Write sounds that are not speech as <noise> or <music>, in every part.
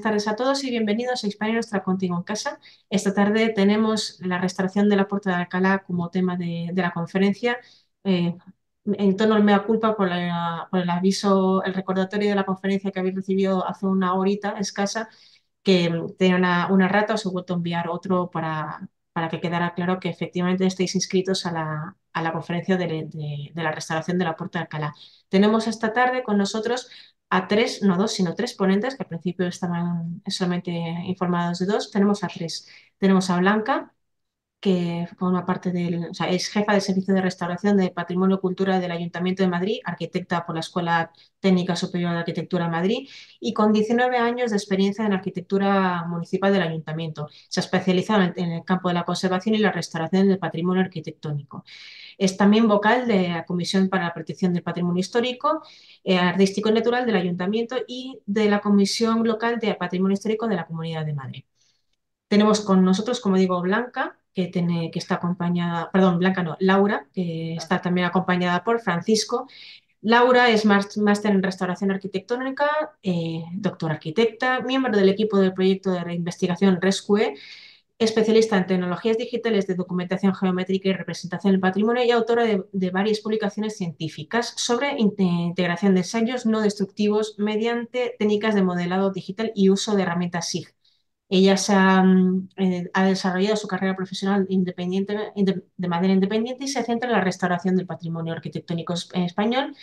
buenas tardes a todos y bienvenidos a Hispania Nuestra Contigo en Casa. Esta tarde tenemos la restauración de la Puerta de Alcalá como tema de, la conferencia. Eh, en tono me mea culpa por, el aviso, el recordatorio de la conferencia que habéis recibido hace una horita escasa, que tenía una, rata, os he vuelto a enviar otro para, para que quedara claro que efectivamente estáis inscritos a la, a la conferencia de, de, la restauración de la Puerta de Alcalá. Tenemos esta tarde con nosotros a tres, no dos, sino tres ponentes, que al principio estaban solamente informados de dos, tenemos a tres. Tenemos a Blanca, que forma parte del, es jefa del Servicio de Restauración de Patrimonio Cultural del Ayuntamiento de Madrid, arquitecta por la Escuela Técnica Superior de Arquitectura de Madrid y con 19 años de experiencia en arquitectura municipal del Ayuntamiento. Se ha especializado en el campo de la conservación y la restauración del patrimonio arquitectónico. Es también vocal de la Comisión para la Protección del Patrimonio Histórico, eh, Artístico y Natural del Ayuntamiento y de la Comisión Local de Patrimonio Histórico de la Comunidad de Madrid. Tenemos con nosotros, como digo, Blanca, que, tiene, que está acompañada, perdón, Blanca no, Laura, que está también acompañada por Francisco, Laura es máster en restauración arquitectónica, eh, doctora arquitecta, miembro del equipo del proyecto de reinvestigación RESCUE especialista en tecnologías digitales de documentación geométrica y representación del patrimonio y autora de, varias publicaciones científicas sobre eh, integración de ensayos no destructivos mediante técnicas de modelado digital y uso de herramientas SIG. Ella mm, eh, ha, desarrollado su carrera profesional independiente, de manera independiente y se centra en la restauración del patrimonio arquitectónico español,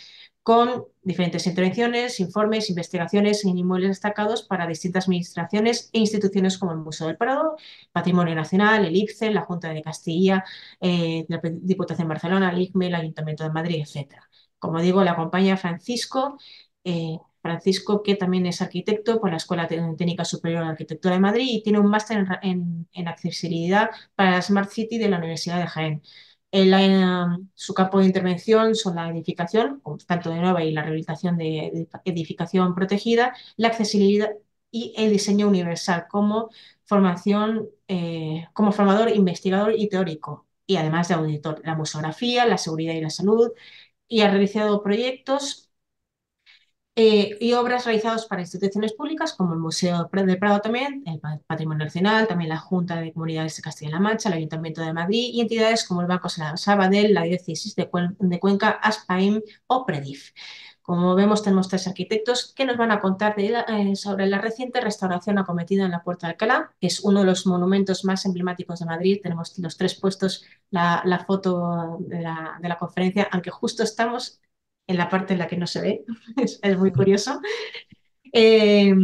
con diferentes intervenciones, informes, investigaciones en inmuebles destacados para distintas administraciones e instituciones como el Museo del Prado, Patrimonio Nacional, el IPCE, la Junta de Castilla, eh, la Diputación de Barcelona, el ICME, el Ayuntamiento de Madrid, etc. Como digo, la acompaña Francisco, eh, Francisco que también es arquitecto por la Escuela Técnica Superior de Arquitectura de Madrid y tiene un máster en, en accesibilidad para la Smart City de la Universidad de Jaén. En em, su campo de intervención son la edificación, tanto de nueva y la rehabilitación de, edificación protegida, la accesibilidad y el diseño universal como formación, eh, como formador, investigador y teórico, y además de auditor, la museografía, la seguridad y la salud, y ha realizado proyectos eh, y obras realizadas para instituciones públicas como el Museo del Prado también, el Patrimonio Nacional, también la Junta de Comunidades de Castilla-La Mancha, el Ayuntamiento de Madrid y entidades como el Banco Sabadell, la Diócesis de, Cuenca, ASPAIM o PREDIF. Como vemos, tenemos tres arquitectos que nos van a contar eh, sobre la reciente restauración acometida en la Puerta de Alcalá, que es uno de los monumentos más emblemáticos de Madrid. Tenemos los tres puestos la, foto de la, de la, conferencia, aunque justo estamos en la parte en la que no se ve, <laughs> es, muy curioso, eh,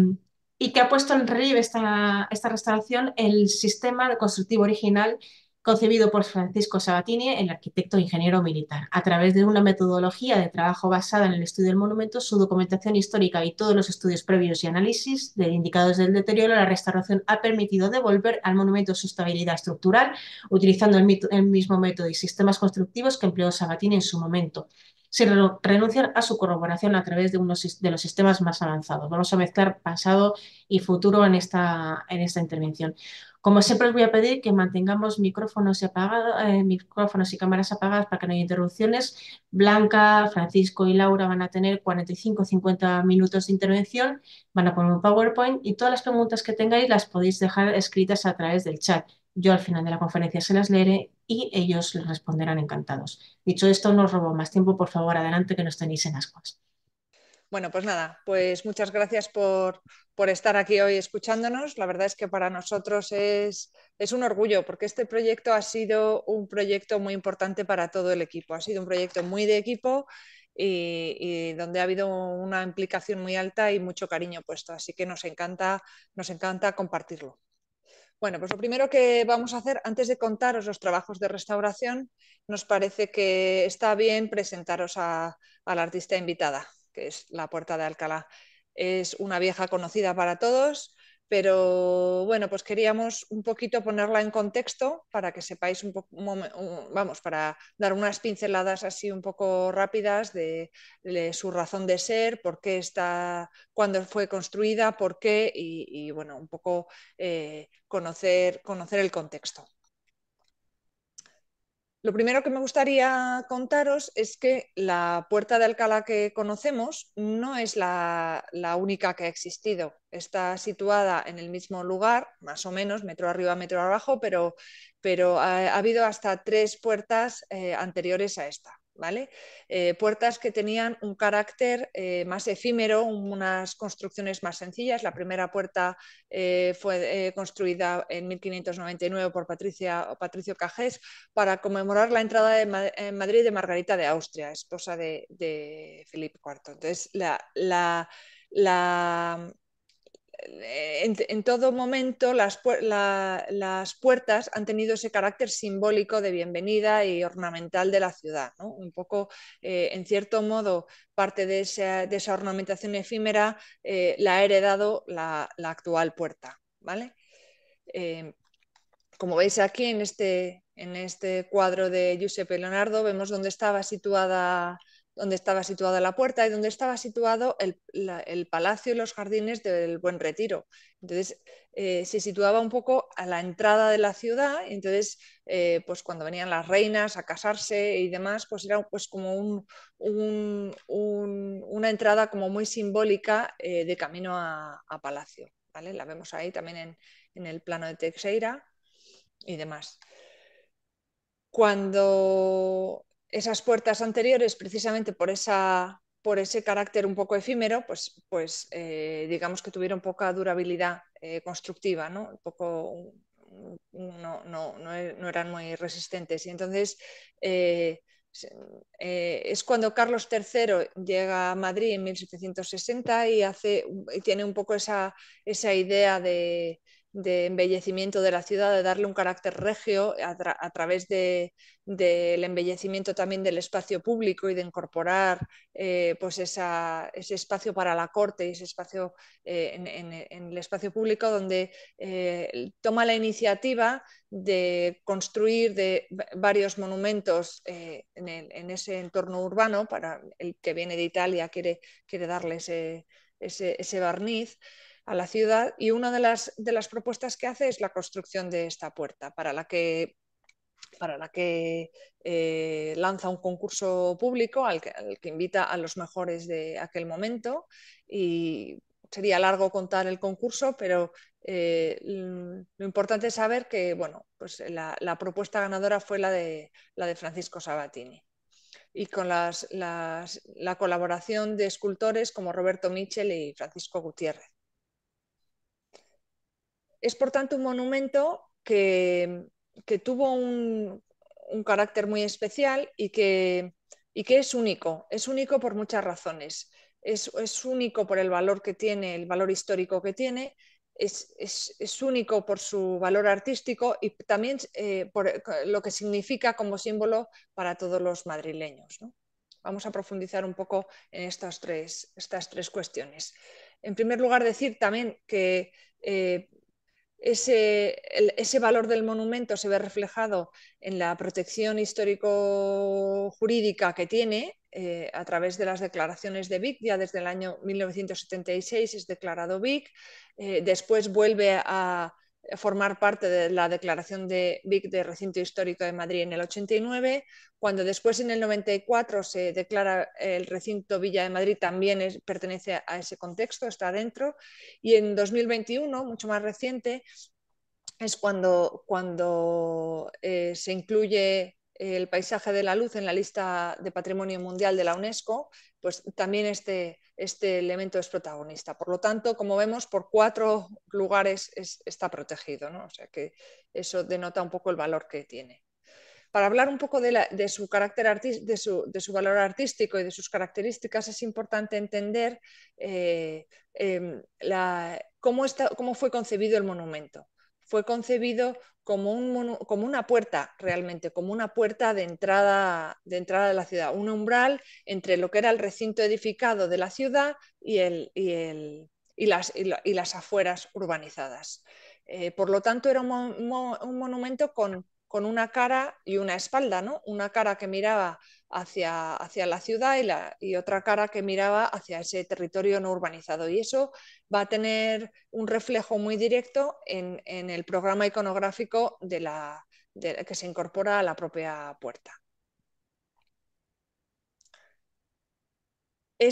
y que ha puesto en relieve esta, restauración el sistema constructivo original concebido por Francisco Sabatini, el arquitecto e ingeniero militar, a través de una metodología de trabajo basada en el estudio del monumento, su documentación histórica y todos los estudios previos y análisis de indicadores del deterioro, la restauración ha permitido devolver al monumento su estabilidad estructural utilizando el mismo método y sistemas constructivos que empleó Sabatini en su momento, sin renunciar a su corroboración a través de, unos, de los sistemas más avanzados. Vamos a mezclar pasado y futuro en esta, en esta intervención. Como siempre os voy a pedir que mantengamos micrófonos y, eh, micrófonos y cámaras apagadas para que no haya interrupciones. Blanca, Francisco y Laura van a tener 45-50 minutos de intervención, van a poner un PowerPoint y todas las preguntas que tengáis las podéis dejar escritas a través del chat. Yo al final de la conferencia se las leeré y ellos les responderán encantados. Dicho esto, no os robo más tiempo, por favor, adelante que nos tenéis en ascuas. Bueno, pues nada, pues muchas gracias por, estar aquí hoy escuchándonos. La verdad es que para nosotros es, es, un orgullo porque este proyecto ha sido un proyecto muy importante para todo el equipo. Ha sido un proyecto muy de equipo y, y donde ha habido una implicación muy alta y mucho cariño puesto. Así que nos encanta, nos encanta compartirlo. Bueno, pues lo primero que vamos a hacer antes de contaros los trabajos de restauración, nos parece que está bien presentaros a, la artista invitada, que es La Puerta de Alcalá. Es una vieja conocida para todos pero bueno, pues queríamos un poquito ponerla en contexto para que sepáis un poco, vamos, para dar unas pinceladas así un poco rápidas de, su razón de ser, por qué está, cuándo fue construida, por qué y, bueno, un poco eh, conocer, conocer el contexto. Lo primero que me gustaría contaros es que la puerta de Alcalá que conocemos no es la, única que ha existido. Está situada en el mismo lugar, más o menos, metro arriba, metro abajo, pero, ha, habido hasta tres puertas eh, anteriores a esta. Eh, puertas que tenían un carácter eh, más efímero, unas construcciones más sencillas. La primera puerta eh, fue construida en 1599 por Patricia, Patricio Cajés para conmemorar la entrada de en Madrid de Margarita de Austria, esposa de, Felipe IV. Entonces, la, la en, todo momento las, puertas han tenido ese carácter simbólico de bienvenida y ornamental de la ciudad. Un poco, eh, en cierto modo, parte de esa, ornamentación efímera eh, la ha heredado la, actual puerta. ¿vale? Eh, como veis aquí en este, en este cuadro de Giuseppe Leonardo, vemos dónde estaba situada donde estaba situada la puerta y donde estaba situado el, palacio y los jardines del Buen Retiro. Entonces eh, se situaba un poco a la entrada de la ciudad, entonces eh, pues cuando venían las reinas a casarse y demás, pues era pues como un, una entrada como muy simbólica eh, de camino a, palacio. La vemos ahí también en, el plano de Texeira y demás. Cuando esas puertas anteriores, precisamente por, esa, por ese carácter un poco efímero, pues, pues eh, digamos que tuvieron poca durabilidad eh, constructiva, ¿no? Poco, no, eran muy resistentes. Y entonces eh, es cuando Carlos III llega a Madrid en 1760 y, hace, tiene un poco esa idea de, de embellecimiento de la ciudad, de darle un carácter regio a, través del embellecimiento también del espacio público y de incorporar eh, pues ese espacio para la corte y ese espacio eh, en, el espacio público donde eh, toma la iniciativa de construir de varios monumentos en, ese entorno urbano para el que viene de Italia quiere, darle ese barniz a la ciudad y una de las, de las propuestas que hace es la construcción de esta puerta para la que para la que eh, lanza un concurso público al que, invita a los mejores de aquel momento. Y sería largo contar el concurso, pero eh, lo importante es saber que bueno, pues la, propuesta ganadora fue la de, la de Francisco Sabatini. Y con la colaboración de escultores como Roberto Michel y Francisco Gutiérrez. Es por tanto un monumento que, tuvo un, carácter muy especial y que, y que, es único. Es único por muchas razones. Es, es, único por el valor que tiene, el valor histórico que tiene. Es, único por su valor artístico y también eh, por lo que significa como símbolo para todos los madrileños. Vamos a profundizar un poco en estas tres, estas tres cuestiones. En primer lugar, decir también que eh, ese, ese valor del monumento se ve reflejado en la protección histórico-jurídica que tiene eh, a través de las declaraciones de Vic, ya desde el año 1976 es declarado Vic, eh, después vuelve a, formar parte de la declaración de Bic de Recinto Histórico de Madrid en el 89, cuando después en el 94 se declara el recinto Villa de Madrid también pertenece a ese contexto, está dentro, y en 2021, mucho más reciente, es cuando, cuando eh, se incluye el paisaje de la luz en la lista de patrimonio mundial de la UNESCO, pues también este, este, elemento es protagonista. Por lo tanto, como vemos, por cuatro lugares está protegido, ¿no? o sea que eso denota un poco el valor que tiene. Para hablar un poco de, su carácter de, su, valor artístico y de sus características, es importante entender eh, em, cómo fue concebido el monumento fue concebido como, un, como, una puerta realmente, como una puerta de entrada, de entrada la ciudad, un umbral entre lo que era el recinto edificado de la ciudad y, el, las, y las, afueras urbanizadas. Eh, por lo tanto, era un monumento con con una cara y una espalda, ¿no? Una cara que miraba hacia, hacia la ciudad y, la, otra cara que miraba hacia ese territorio no urbanizado. Y eso va a tener un reflejo muy directo en, el programa iconográfico de la, que se incorpora a la propia puerta. Eh,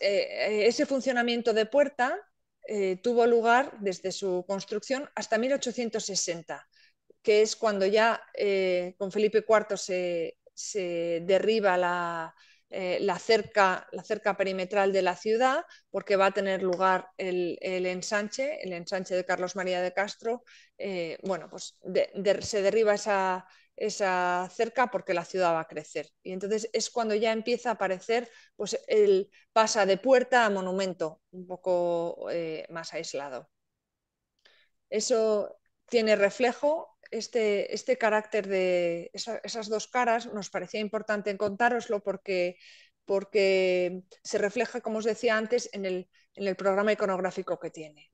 eh, ese funcionamiento de puerta eh, tuvo lugar desde su construcción hasta 1860 que es cuando ya eh, con Felipe IV se, derriba eh, la, cerca, la, cerca, perimetral de la ciudad, porque va a tener lugar el, ensanche, el ensanche de Carlos María de Castro. Eh, bueno, pues se derriba esa, esa cerca porque la ciudad va a crecer. Y entonces es cuando ya empieza a aparecer, pues el pasa de puerta a monumento, un poco más aislado. Eso tiene reflejo este, este carácter de esas dos caras nos parecía importante contároslo porque, porque se refleja, como os decía antes, en el, en el programa iconográfico que tiene.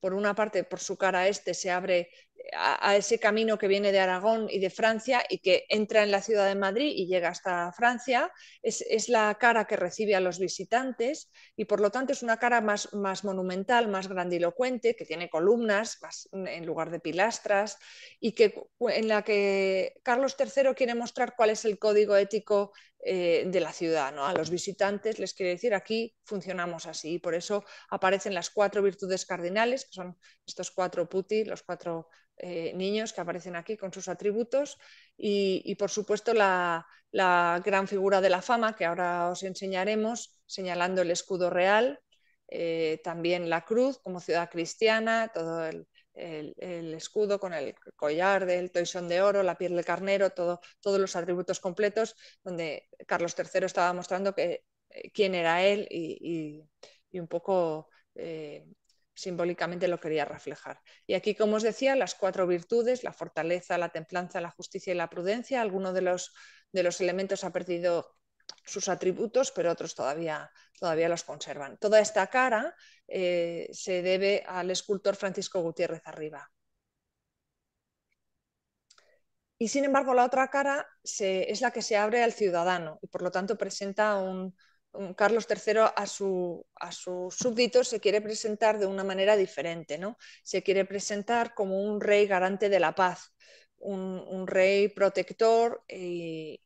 Por una parte, por su cara este se abre a, ese camino que viene de Aragón y de Francia y que entra en la ciudad de Madrid y llega hasta Francia. Es, la cara que recibe a los visitantes y por lo tanto es una cara más, más monumental, más grandilocuente, que tiene columnas en lugar de pilastras y que, en la que Carlos III quiere mostrar cuál es el código ético eh, de la ciudad. ¿no? A los visitantes les quiere decir aquí funcionamos así y por eso aparecen las cuatro virtudes cardinales, que son estos cuatro puti, los cuatro eh, niños que aparecen aquí con sus atributos y, por supuesto la, gran figura de la fama que ahora os enseñaremos señalando el escudo real, eh, también la cruz como ciudad cristiana, todo el, el, escudo con el collar del toisón de oro, la piel de carnero, todos los atributos completos, donde Carlos III estaba mostrando que, eh, quién era él y, un poco eh, simbólicamente lo quería reflejar. Y aquí, como os decía, las cuatro virtudes, la fortaleza, la templanza, la justicia y la prudencia, algunos de los, de los elementos ha perdido sus atributos, pero otros todavía, todavía los conservan. Toda esta cara eh, se debe al escultor Francisco Gutiérrez Arriba. Y sin embargo, la otra cara es la que se abre al ciudadano y por lo tanto presenta un, Carlos III a, su, a sus súbditos se quiere presentar de una manera diferente, ¿no? Se quiere presentar como un rey garante de la paz, un, rey protector y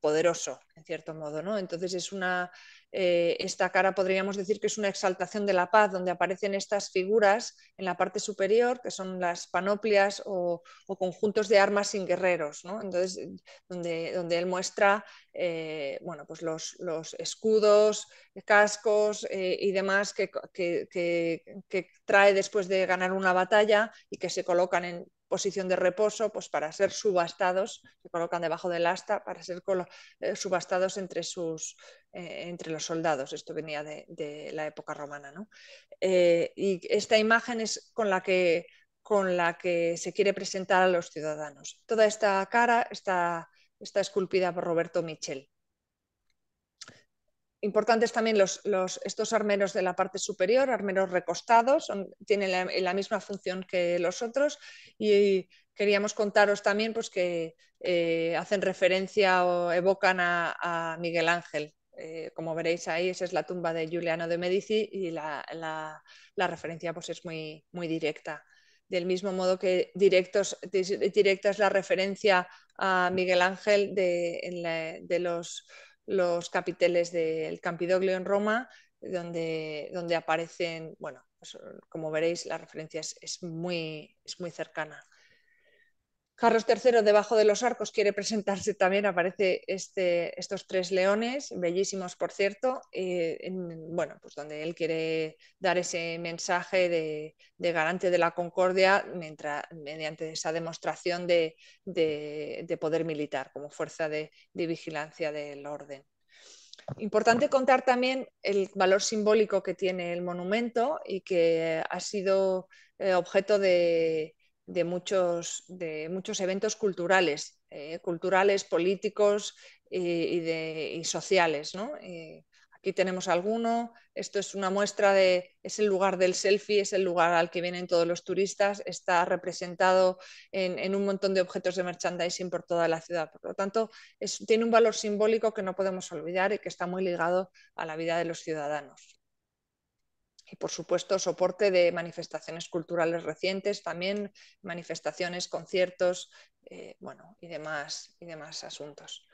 poderoso, en cierto modo. ¿no? Entonces, es una, eh, esta cara podríamos decir que es una exaltación de la paz, donde aparecen estas figuras en la parte superior, que son las panoplias o, conjuntos de armas sin guerreros, ¿no? Entonces, donde, donde él muestra eh, bueno, pues los, escudos, cascos eh, y demás que, trae después de ganar una batalla y que se colocan en, posición de reposo pues para ser subastados, se colocan debajo del asta para ser eh, subastados entre, sus, eh, entre los soldados. Esto venía de, la época romana. Eh, y esta imagen es con la, que, con la que se quiere presentar a los ciudadanos. Toda esta cara está, está esculpida por Roberto Michel importantes también los, estos armeros de la parte superior, armeros recostados, tienen la, misma función que los otros y queríamos contaros también pues, que eh, hacen referencia o evocan a, Miguel Ángel. Eh, como veréis ahí, esa es la tumba de Giuliano de Medici y la, referencia pues, es muy, muy directa del mismo modo que directos, directa es la referencia a Miguel Ángel de, de los los capiteles del Campidoglio en Roma, donde, donde aparecen, bueno, pues, como veréis, la referencia es, es, muy, es muy cercana. Carlos III debajo de los arcos quiere presentarse también, aparece este, estos tres leones, bellísimos por cierto, eh, bueno, pues donde él quiere dar ese mensaje de, garante de la concordia mientras, mediante esa demostración de, poder militar como fuerza de vigilancia del orden. Importante contar también el valor simbólico que tiene el monumento y que ha sido eh, objeto de, de muchos, de muchos eventos culturales, eh, culturales, políticos y, sociales. Eh, aquí tenemos alguno, esto es una muestra de, es el lugar del selfie, es el lugar al que vienen todos los turistas, está representado en, un montón de objetos de merchandising por toda la ciudad. Por lo tanto, tiene un valor simbólico que no podemos olvidar y que está muy ligado a la vida de los ciudadanos y por supuesto soporte de manifestaciones culturales recientes, también manifestaciones, conciertos, eh, y demás, y demás asuntos.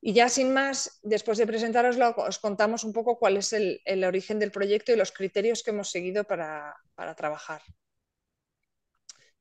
Y ya sin más, después de presentaroslo, os contamos un poco cuál es el, origen del proyecto y los criterios que hemos seguido para trabajar.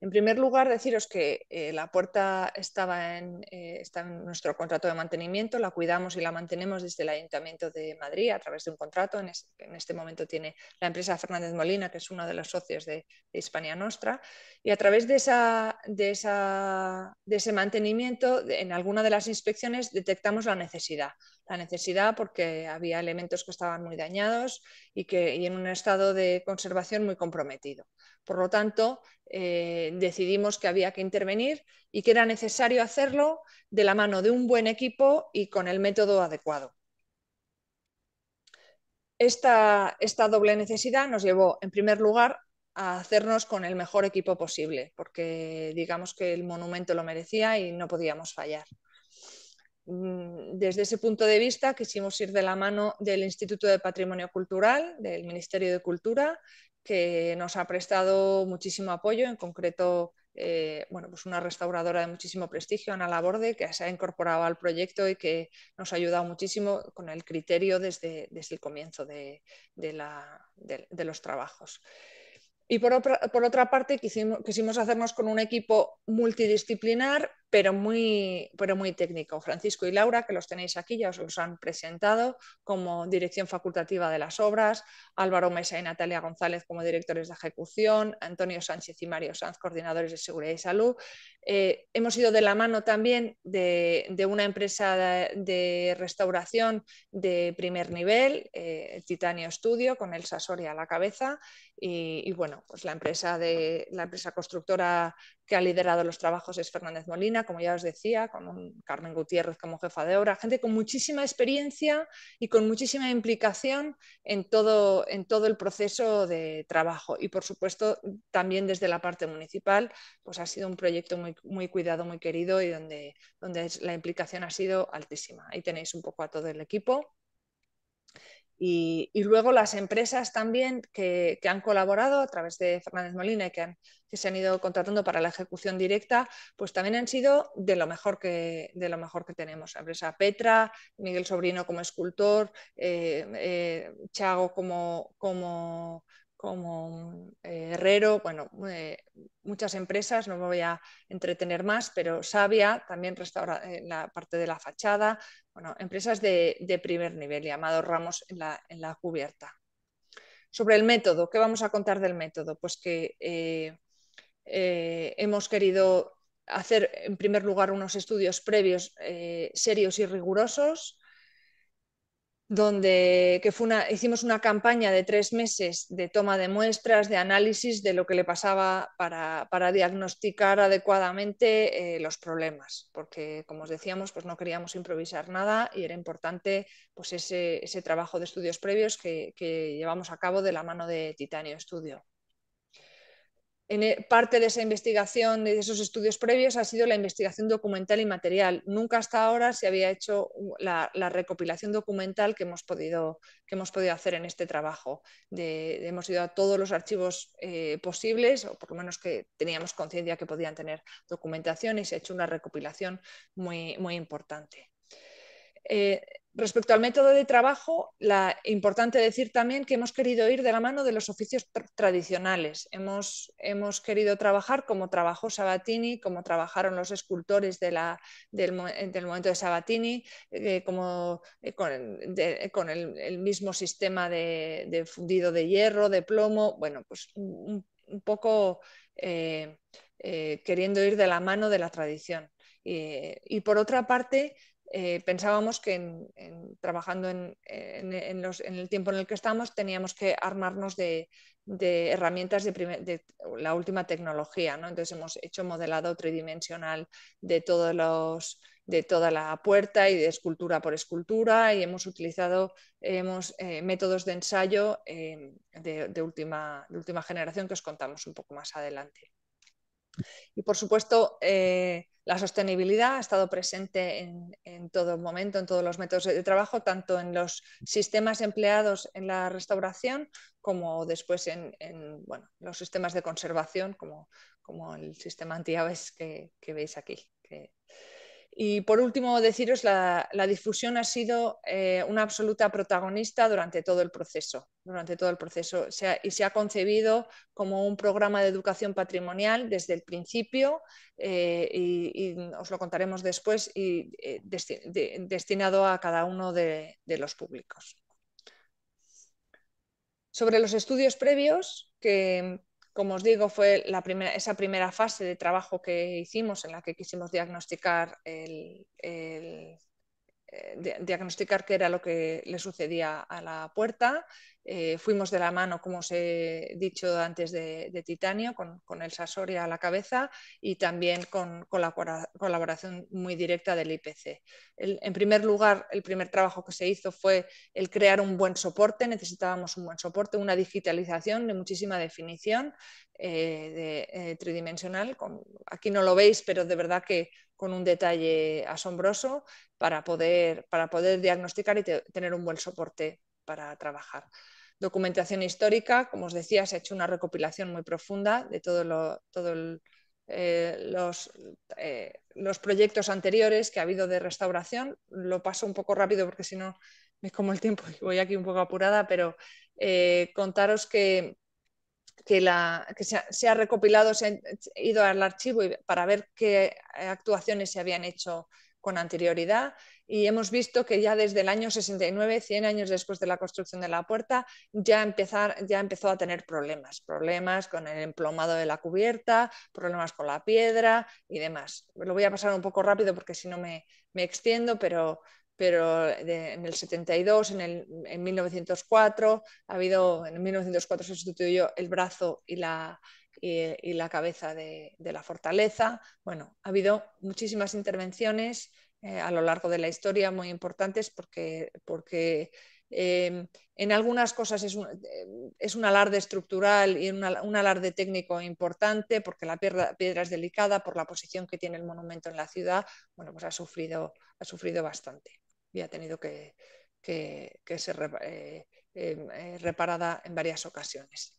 En primer lugar, deciros que eh, la puerta estaba en, eh, está en nuestro contrato de mantenimiento, la cuidamos y la mantenemos desde el Ayuntamiento de Madrid a través de un contrato. En, en este momento tiene la empresa Fernández Molina, que es uno de los socios de, Hispania Nostra, y a través de, esa, de, esa, de ese mantenimiento, en alguna de las inspecciones detectamos la necesidad. La necesidad porque había elementos que estaban muy dañados y, que, y en un estado de conservación muy comprometido. Por lo tanto, eh, decidimos que había que intervenir y que era necesario hacerlo de la mano de un buen equipo y con el método adecuado. Esta, esta doble necesidad nos llevó, en primer lugar, a hacernos con el mejor equipo posible, porque digamos que el monumento lo merecía y no podíamos fallar. Mm, desde ese punto de vista quisimos ir de la mano del Instituto de Patrimonio Cultural, del Ministerio de Cultura que nos ha prestado muchísimo apoyo, en concreto eh, pues una restauradora de muchísimo prestigio, Ana Laborde, que se ha incorporado al proyecto y que nos ha ayudado muchísimo con el criterio desde, el comienzo de los trabajos. Y por otra, parte, quisimos, hacernos con un equipo multidisciplinar, pero muy, técnico. Francisco y Laura, que los tenéis aquí, ya os los han presentado como dirección facultativa de las obras, Álvaro Mesa y Natalia González como directores de ejecución, Antonio Sánchez y Mario Sanz, coordinadores de seguridad y salud. Eh, hemos ido de la mano también de, una empresa de, restauración de primer nivel, eh, Titanio Studio, con Elsa Soria a la cabeza, y, bueno, pues la empresa, de, la empresa constructora que ha liderado los trabajos es Fernández Molina, como ya os decía, con Carmen Gutiérrez como jefa de obra, gente con muchísima experiencia y con muchísima implicación en todo, el proceso de trabajo. Y por supuesto, también desde la parte municipal, pues ha sido un proyecto muy, cuidado, muy querido y donde, donde la implicación ha sido altísima. Ahí tenéis un poco a todo el equipo. Y, luego las empresas también que, han colaborado a través de Fernández Molina y que, se han ido contratando para la ejecución directa, pues también han sido de lo mejor que, de lo mejor que tenemos. La empresa Petra, Miguel Sobrino como escultor, eh, eh, Chago como, como como eh, Herrero, bueno, eh, muchas empresas, no me voy a entretener más, pero Sabia también restaura eh, la parte de la fachada, bueno, empresas de, primer nivel y Ramos en la, cubierta. Sobre el método, ¿qué vamos a contar del método? Pues que hemos querido hacer en primer lugar unos estudios previos serios y rigurosos, donde que una, hicimos una campaña de tres meses de toma de muestras, de análisis de lo que le pasaba para, diagnosticar adecuadamente eh, los problemas, porque como os decíamos, pues no queríamos improvisar nada y era importante pues ese, trabajo de estudios previos que, que llevamos a cabo de la mano de Titanio Estudio. E, parte de esa investigación, de esos estudios previos, ha sido la investigación documental y material. Nunca hasta ahora se había hecho la, recopilación documental que hemos, podido, que hemos podido hacer en este trabajo. hemos ido a todos los archivos eh, posibles, o por lo menos que teníamos conciencia que podían tener documentación, y se ha hecho una recopilación muy, muy importante. Eh, Respecto al método de trabajo, la, importante decir también que hemos querido ir de la mano de los oficios tradicionales. Hemos, querido trabajar como trabajó Sabatini, como trabajaron los escultores del, momento de Sabatini, eh, como, eh, con, el, mismo sistema de, fundido de hierro, de plomo, bueno, pues un, poco eh, queriendo ir de la mano de la tradición. y por otra parte, eh, pensábamos que trabajando en, el tiempo en el que estamos teníamos que armarnos de, herramientas de, la última tecnología. Entonces hemos hecho modelado tridimensional de, toda la puerta y de escultura por escultura y hemos utilizado hemos, eh, métodos de ensayo eh, de última generación que os contamos un poco más adelante. Y por supuesto, eh, la sostenibilidad ha estado presente en, todo momento, en todos los métodos de trabajo, tanto en los sistemas empleados en la restauración como después en, los sistemas de conservación, como, el sistema antiaves que, que veis aquí. Y por último, deciros, la, la difusión ha sido eh, una absoluta protagonista durante todo el proceso. Durante todo el proceso y se ha concebido como un programa de educación patrimonial desde el principio, eh, y, os lo contaremos después, y eh, destinado a cada uno de, de los públicos. Sobre los estudios previos, que como os digo, fue la primera, esa primera fase de trabajo que hicimos en la que quisimos diagnosticar el, el eh, diagnosticar qué era lo que le sucedía a la puerta. Eh, fuimos de la mano, como os he dicho antes, de, titanio, con, el Sasoria a la cabeza y también con, la colaboración muy directa del IPC. en primer lugar, el primer trabajo que se hizo fue el crear un buen soporte. Necesitábamos un buen soporte, una digitalización de muchísima definición eh, de, tridimensional. aquí no lo veis, pero de verdad que con un detalle asombroso para poder, para poder diagnosticar y tener un buen soporte para trabajar. Documentación histórica, como os decía, se ha hecho una recopilación muy profunda de todos lo, todo eh, los, eh, los, proyectos anteriores que ha habido de restauración. Lo paso un poco rápido porque si no me como el tiempo y voy aquí un poco apurada, pero eh, contaros que que, la, que se, ha, recopilado, se ha ido al archivo para ver qué eh, actuaciones se habían hecho con anterioridad y hemos visto que ya desde el año 69, 100 años después de la construcción de la puerta, ya, empezar, ya empezó a tener problemas, problemas con el emplomado de la cubierta, problemas con la piedra y demás. Lo voy a pasar un poco rápido porque si no me, me extiendo, pero, pero en el 72, en, el, en 1904, ha habido, en 1904 se sustituyó el brazo y la, eh, cabeza de, la fortaleza. Bueno, ha habido muchísimas intervenciones eh, a lo largo de la historia muy importantes porque, eh, en algunas cosas es un, alarde estructural y un alarde técnico importante porque la piedra, piedra, es delicada por la posición que tiene el monumento en la ciudad. Bueno, pues ha sufrido, ha sufrido bastante y ha tenido que, ser eh, em, eh, reparada en varias ocasiones.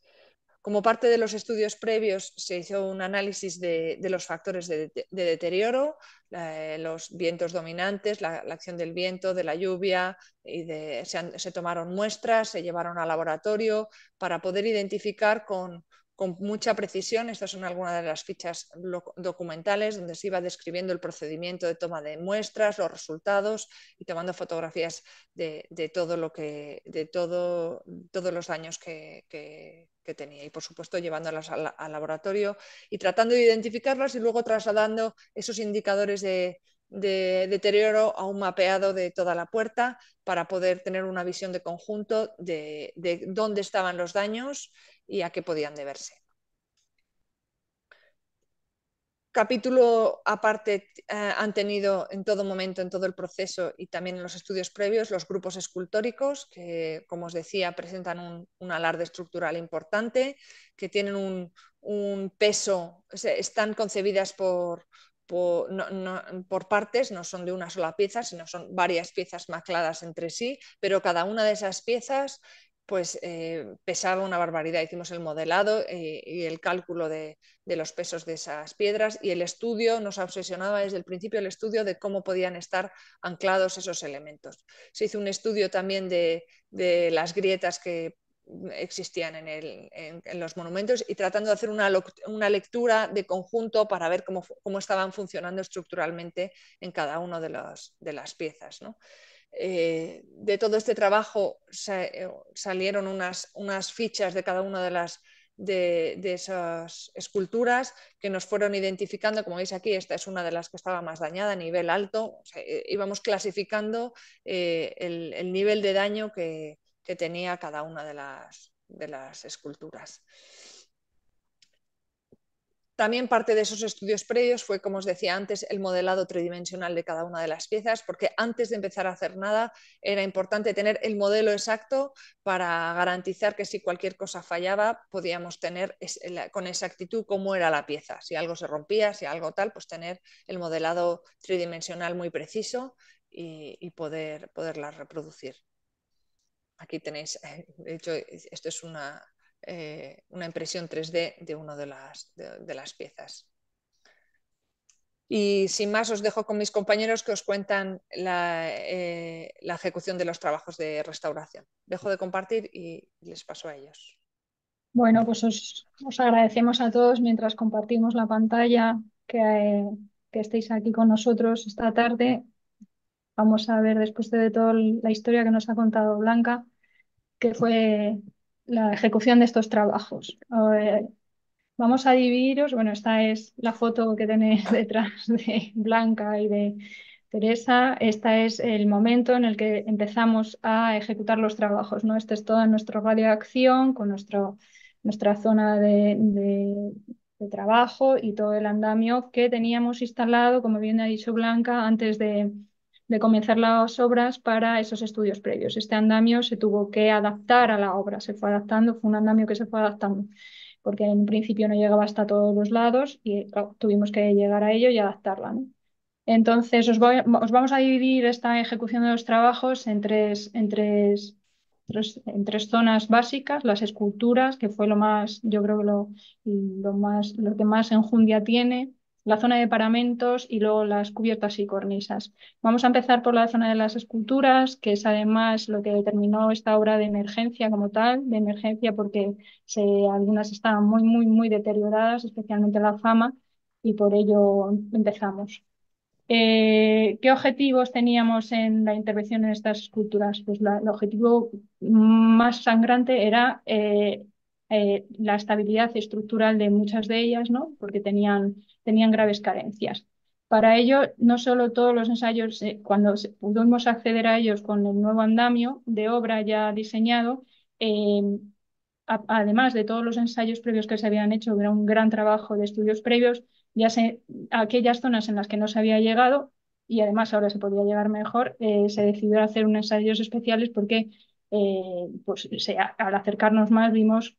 Como parte de los estudios previos, se hizo un análisis de, los factores de, deterioro, eh, los vientos dominantes, la, acción del viento, de la lluvia, y se, se, tomaron muestras, se llevaron al laboratorio para poder identificar con, con mucha precisión. Estas son algunas de las fichas documentales donde se iba describiendo el procedimiento de toma de muestras, los resultados y tomando fotografías de, todo lo que, de todo, todos los daños que, tenía. Y por supuesto llevándolas al, laboratorio y tratando de identificarlas y luego trasladando esos indicadores de, deterioro a un mapeado de toda la puerta para poder tener una visión de conjunto de dónde estaban los daños y a qué podían deberse. Capítulo aparte eh, han tenido en todo momento, en todo el proceso y también en los estudios previos, los grupos escultóricos, que como os decía presentan un, alarde estructural importante, que tienen un, peso, están concebidas por, por, partes, no son de una sola pieza, sino son varias piezas macladas entre sí, pero cada una de esas piezas pues eh, pesaba una barbaridad. Hicimos el modelado eh, y el cálculo de, los pesos de esas piedras y el estudio nos obsesionaba desde el principio el estudio de cómo podían estar anclados esos elementos. Se hizo un estudio también de, las grietas que existían en, los monumentos y tratando de hacer una, lectura de conjunto para ver cómo, estaban funcionando estructuralmente en cada una de, de las piezas. ¿no? Eh, de todo este trabajo eh, salieron unas, fichas de cada una de, las, de, esas esculturas que nos fueron identificando, como veis aquí, esta es una de las que estaba más dañada a nivel alto, eh, íbamos clasificando el, nivel de daño que, que, tenía cada una de las, de las esculturas. También parte de esos estudios previos fue, como os decía antes, el modelado tridimensional de cada una de las piezas, porque antes de empezar a hacer nada era importante tener el modelo exacto para garantizar que si cualquier cosa fallaba podíamos tener con exactitud cómo era la pieza. Si algo se rompía, si algo tal, pues tener el modelado tridimensional muy preciso y, poder, poderla reproducir. Aquí tenéis, <laughs> de hecho, esto es una, eh, una impresión 3D de una de las, de, las piezas. Y sin más, os dejo con mis compañeros que os cuentan eh, la, ejecución de los trabajos de restauración. Dejo de compartir y les paso a ellos. Bueno, pues os, agradecemos a todos mientras compartimos la pantalla que, que, estéis aquí con nosotros esta tarde. Vamos a ver después de toda la historia que nos ha contado Blanca, que fue la ejecución de estos trabajos. vamos a dividiros, bueno, esta es la foto que tenéis <laughs> detrás de Blanca y de Teresa, este es el momento en el que empezamos a ejecutar los trabajos, ¿no? Este es todo nuestro radio de acción con nuestro, nuestra zona de, de, trabajo y todo el andamio que teníamos instalado, como bien ha dicho Blanca, antes de, de comenzar las obras para esos estudios previos. Este andamio se tuvo que adaptar a la obra, se fue adaptando, fue un andamio que se fue adaptando, porque en principio no llegaba hasta todos los lados y tuvimos que llegar a ello y adaptarla. Entonces, os, os, vamos a dividir esta ejecución de los trabajos en tres, en en tres zonas básicas, las esculturas, que fue lo más, yo creo que lo, más, lo que más enjundia tiene, la zona de paramentos y luego las cubiertas y cornisas. Vamos a empezar por la zona de las esculturas, que es además lo que determinó esta obra de emergencia como tal, de emergencia porque algunas estaban muy, muy, muy deterioradas, especialmente la fama, y por ello empezamos. Eh, ¿Qué objetivos teníamos en la intervención en estas esculturas? Pues el objetivo más sangrante era eh, eh, la estabilidad estructural de muchas de ellas, ¿no? porque tenían tenían graves carencias. Para ello, no solo todos los ensayos, eh, cuando pudimos acceder a ellos con el nuevo andamio de obra ya diseñado, em, además de todos los ensayos previos que se habían hecho, era un gran trabajo de estudios previos, ya se, aquellas zonas en las que no se había llegado, y además ahora se podía llegar mejor, eh, se decidió hacer unos ensayos especiales porque eh, pues, al acercarnos más vimos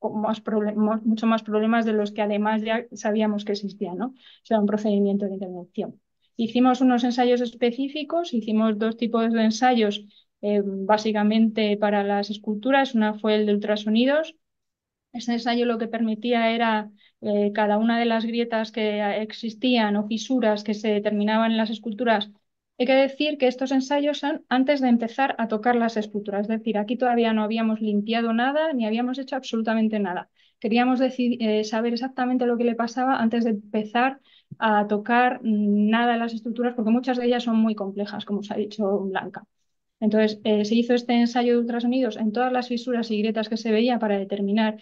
Muchos más mucho más problemas de los que además ya sabíamos que existían, ¿no? O sea, un procedimiento de intervención. Hicimos unos ensayos específicos, hicimos dos tipos de ensayos eh, básicamente para las esculturas. Una fue el de ultrasonidos. Ese ensayo lo que permitía era eh, cada una de las grietas que existían o fisuras que se determinaban en las esculturas hay que decir que estos ensayos son antes de empezar a tocar las estructuras. es decir, aquí todavía no habíamos limpiado nada ni habíamos hecho absolutamente nada. Queríamos eh, saber exactamente lo que le pasaba antes de empezar a tocar mm, nada de las estructuras, porque muchas de ellas son muy complejas, como os ha dicho Blanca. Entonces, eh, se hizo este ensayo de ultrasonidos en todas las fisuras y grietas que se veía para determinar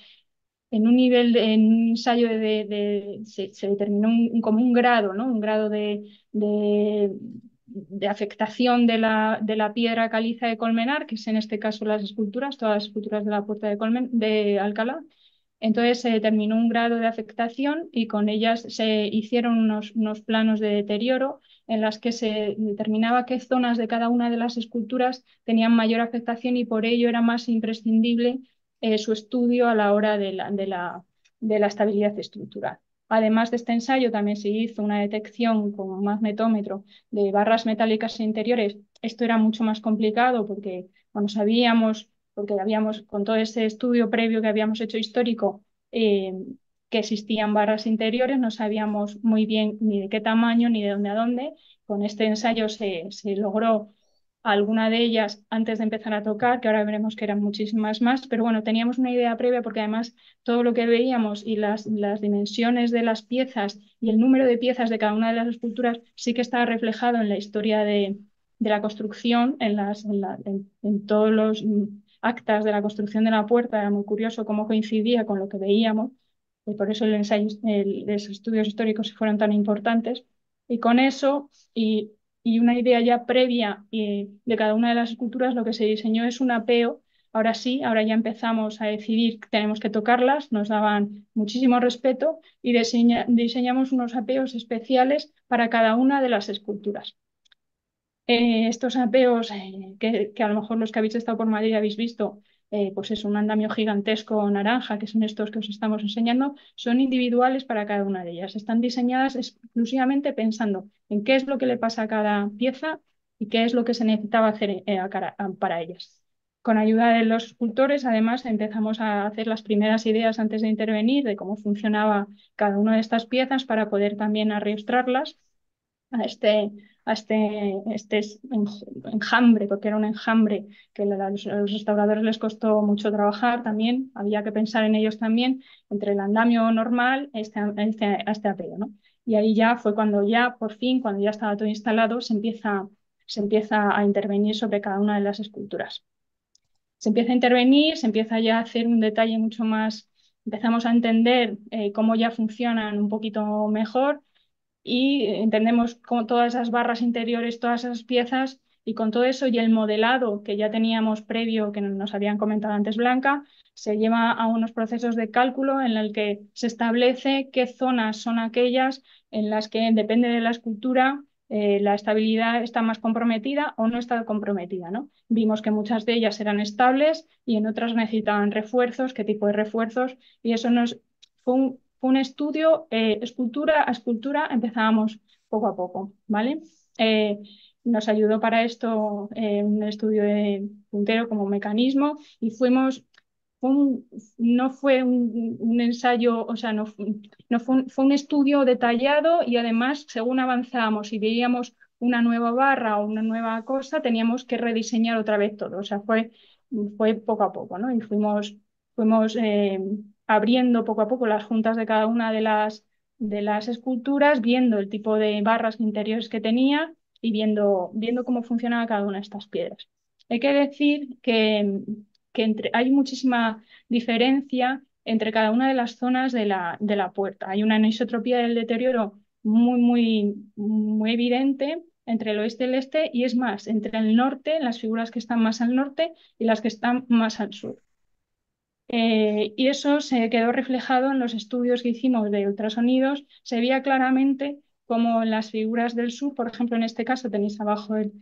en un nivel, de, en un ensayo de, se, determinó como un grado, ¿no? Un grado de de afectación de la, de la, piedra caliza de Colmenar, que es en este caso las esculturas, todas las esculturas de la puerta de, de Alcalá. Entonces se eh, determinó un grado de afectación y con ellas se hicieron unos, unos planos de deterioro en las que se determinaba qué zonas de cada una de las esculturas tenían mayor afectación y por ello era más imprescindible eh, su estudio a la hora de la, de la, de la estabilidad estructural. Además de este ensayo, también se hizo una detección con magnetómetro de barras metálicas interiores. Esto era mucho más complicado porque, no sabíamos, porque habíamos, con todo ese estudio previo que habíamos hecho histórico, eh, que existían barras interiores, no sabíamos muy bien ni de qué tamaño ni de dónde a dónde. Con este ensayo se, se logró alguna de ellas antes de empezar a tocar, que ahora veremos que eran muchísimas más, pero bueno, teníamos una idea previa porque además todo lo que veíamos y las, las dimensiones de las piezas y el número de piezas de cada una de las esculturas sí que estaba reflejado en la historia de, de la construcción, en, las, en, en, todos los mm, actas de la construcción de la puerta, era muy curioso cómo coincidía con lo que veíamos, y por eso el ensayo, los estudios históricos fueron tan importantes. Y con eso, y y una idea ya previa eh, de cada una de las esculturas, lo que se diseñó es un apeo. Ahora sí, ahora ya empezamos a decidir que tenemos que tocarlas, nos daban muchísimo respeto y diseñamos unos apeos especiales para cada una de las esculturas. Eh, estos apeos, eh, que, que, a lo mejor los que habéis estado por Madrid habéis visto, eh, pues es un andamio gigantesco naranja, que son estos que os estamos enseñando, son individuales para cada una de ellas. Están diseñadas exclusivamente pensando en qué es lo que le pasa a cada pieza y qué es lo que se necesitaba hacer eh, para ellas. Con ayuda de los escultores, además, empezamos a hacer las primeras ideas antes de intervenir de cómo funcionaba cada una de estas piezas para poder también arrastrarlas este, a este, este, este enjambre, porque era un enjambre que a los, restauradores les costó mucho trabajar también, había que pensar en ellos también, entre el andamio normal este, este, este ¿no? Y ahí ya fue cuando ya, por fin, cuando ya estaba todo instalado, se empieza, se empieza a intervenir sobre cada una de las esculturas. Se empieza a intervenir, se empieza ya a hacer un detalle mucho más, empezamos a entender eh, cómo ya funcionan un poquito mejor y entendemos con todas esas barras interiores, todas esas piezas y con todo eso y el modelado que ya teníamos previo, que nos habían comentado antes Blanca, se lleva a unos procesos de cálculo en el que se establece qué zonas son aquellas en las que, depende de la escultura, eh, la estabilidad está más comprometida o no está comprometida. ¿no? Vimos que muchas de ellas eran estables y en otras necesitaban refuerzos, qué tipo de refuerzos, y eso nos fue un, fue un estudio eh, escultura a escultura, empezábamos poco a poco, ¿vale? Eh, nos ayudó para esto eh, un estudio de puntero como mecanismo y fuimos, un, no fue un, ensayo, o sea, no, no fue, un, fue, un, estudio detallado y además según avanzábamos y veíamos una nueva barra o una nueva cosa, teníamos que rediseñar otra vez todo, o sea, fue, fue poco a poco, ¿no? Y fuimos, fuimos abriendo poco a poco las juntas de cada una de las, de las esculturas, viendo el tipo de barras interiores que tenía y viendo, viendo cómo funcionaba cada una de estas piedras. Hay que decir que, que entre, hay muchísima diferencia entre cada una de las zonas de la, de la puerta. Hay una anisotropía del deterioro muy, muy, muy evidente entre el oeste y el este, y es más, entre el norte, las figuras que están más al norte y las que están más al sur. Eh, y eso se quedó reflejado en los estudios que hicimos de ultrasonidos. Se veía claramente como en las figuras del sur, por ejemplo, en este caso tenéis abajo el,